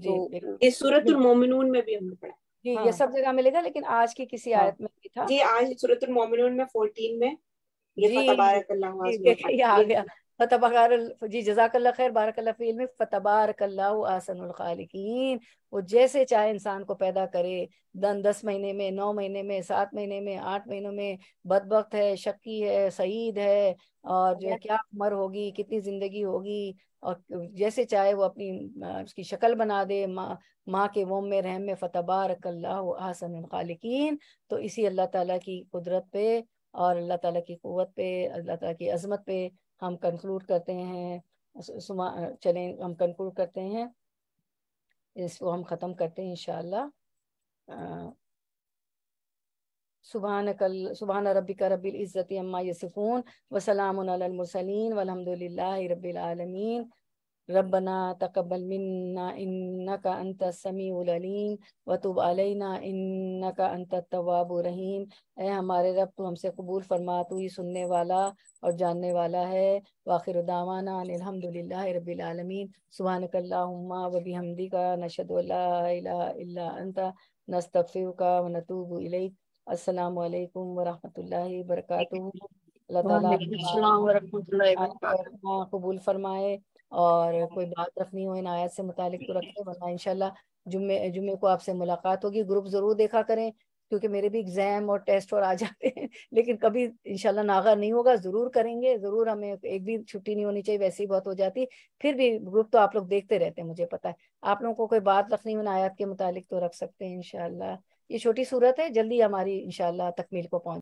तो सूरतुल मोमिनून में भी हमने पढ़ा जी हाँ। ये सब जगह मिलेगा लेकिन आज की किसी हाँ। आयत में भी था जी आज सूरतुल मोमिनून में 14 में जी जजाकल्ला वो जैसे चाहे इंसान को पैदा करे दन दस महीने में नौ महीने में सात महीने में आठ महीनों में बदबक है शक्की है सईद है और जो हाँ। क्या उम्र होगी कितनी जिंदगी होगी और जैसे चाहे वो अपनी उसकी शक्ल बना दे माँ माँ के वोम में रहम में फ़तबारक आसन खालिकीन तो इसी अल्लाह ताला की कुदरत पे और अल्लाह ताला की क़वत पे अल्लाह ताला की अजमत पे हम कंक्लूड करते हैं चलें हम कंक्लूड करते हैं इसको हम ख़त्म करते हैं इन سبحانك سبحان ربك رب العزة عما يصفون وسلام على المرسلين والحمد لله رب العالمين ربنا تقبل منا إنك أنت السميع العليم وتب علينا إنك أنت التواب الرحيم اے ہمارے رب تو ہم سے قبول فرما تو ہی سننے والا اور جاننے والا ہے واخر دعوانا الحمدللہ رب العالمین سبحانک اللہم و نشهد ان لا اله الا انت نستغفرك ونتوب الیک अस्सलाम वालेकुम वरहमतुल्लाहि वबरकातुहू कबूल फरमाए और कोई बात रखनी हो इन आयत से मुतालिक तो रखें वरना इनशाला जुम्मे जुम्मे को आपसे मुलाकात होगी ग्रुप ज़रूर देखा करें क्योंकि मेरे भी एग्ज़ाम और टेस्ट और आ जाते हैं लेकिन कभी इंशाल्लाह नागा नहीं होगा ज़रूर करेंगे ज़रूर हमें एक भी छुट्टी नहीं होनी चाहिए वैसे ही बहुत हो जाती फिर भी ग्रुप तो आप लोग देखते रहते हैं मुझे पता है आप लोगों को कोई बात रखनी हो आयात के मुतालिक तो रख सकते हैं इनशाला ये छोटी सूरत है जल्दी हमारी इनशाला तकमील को पहुंच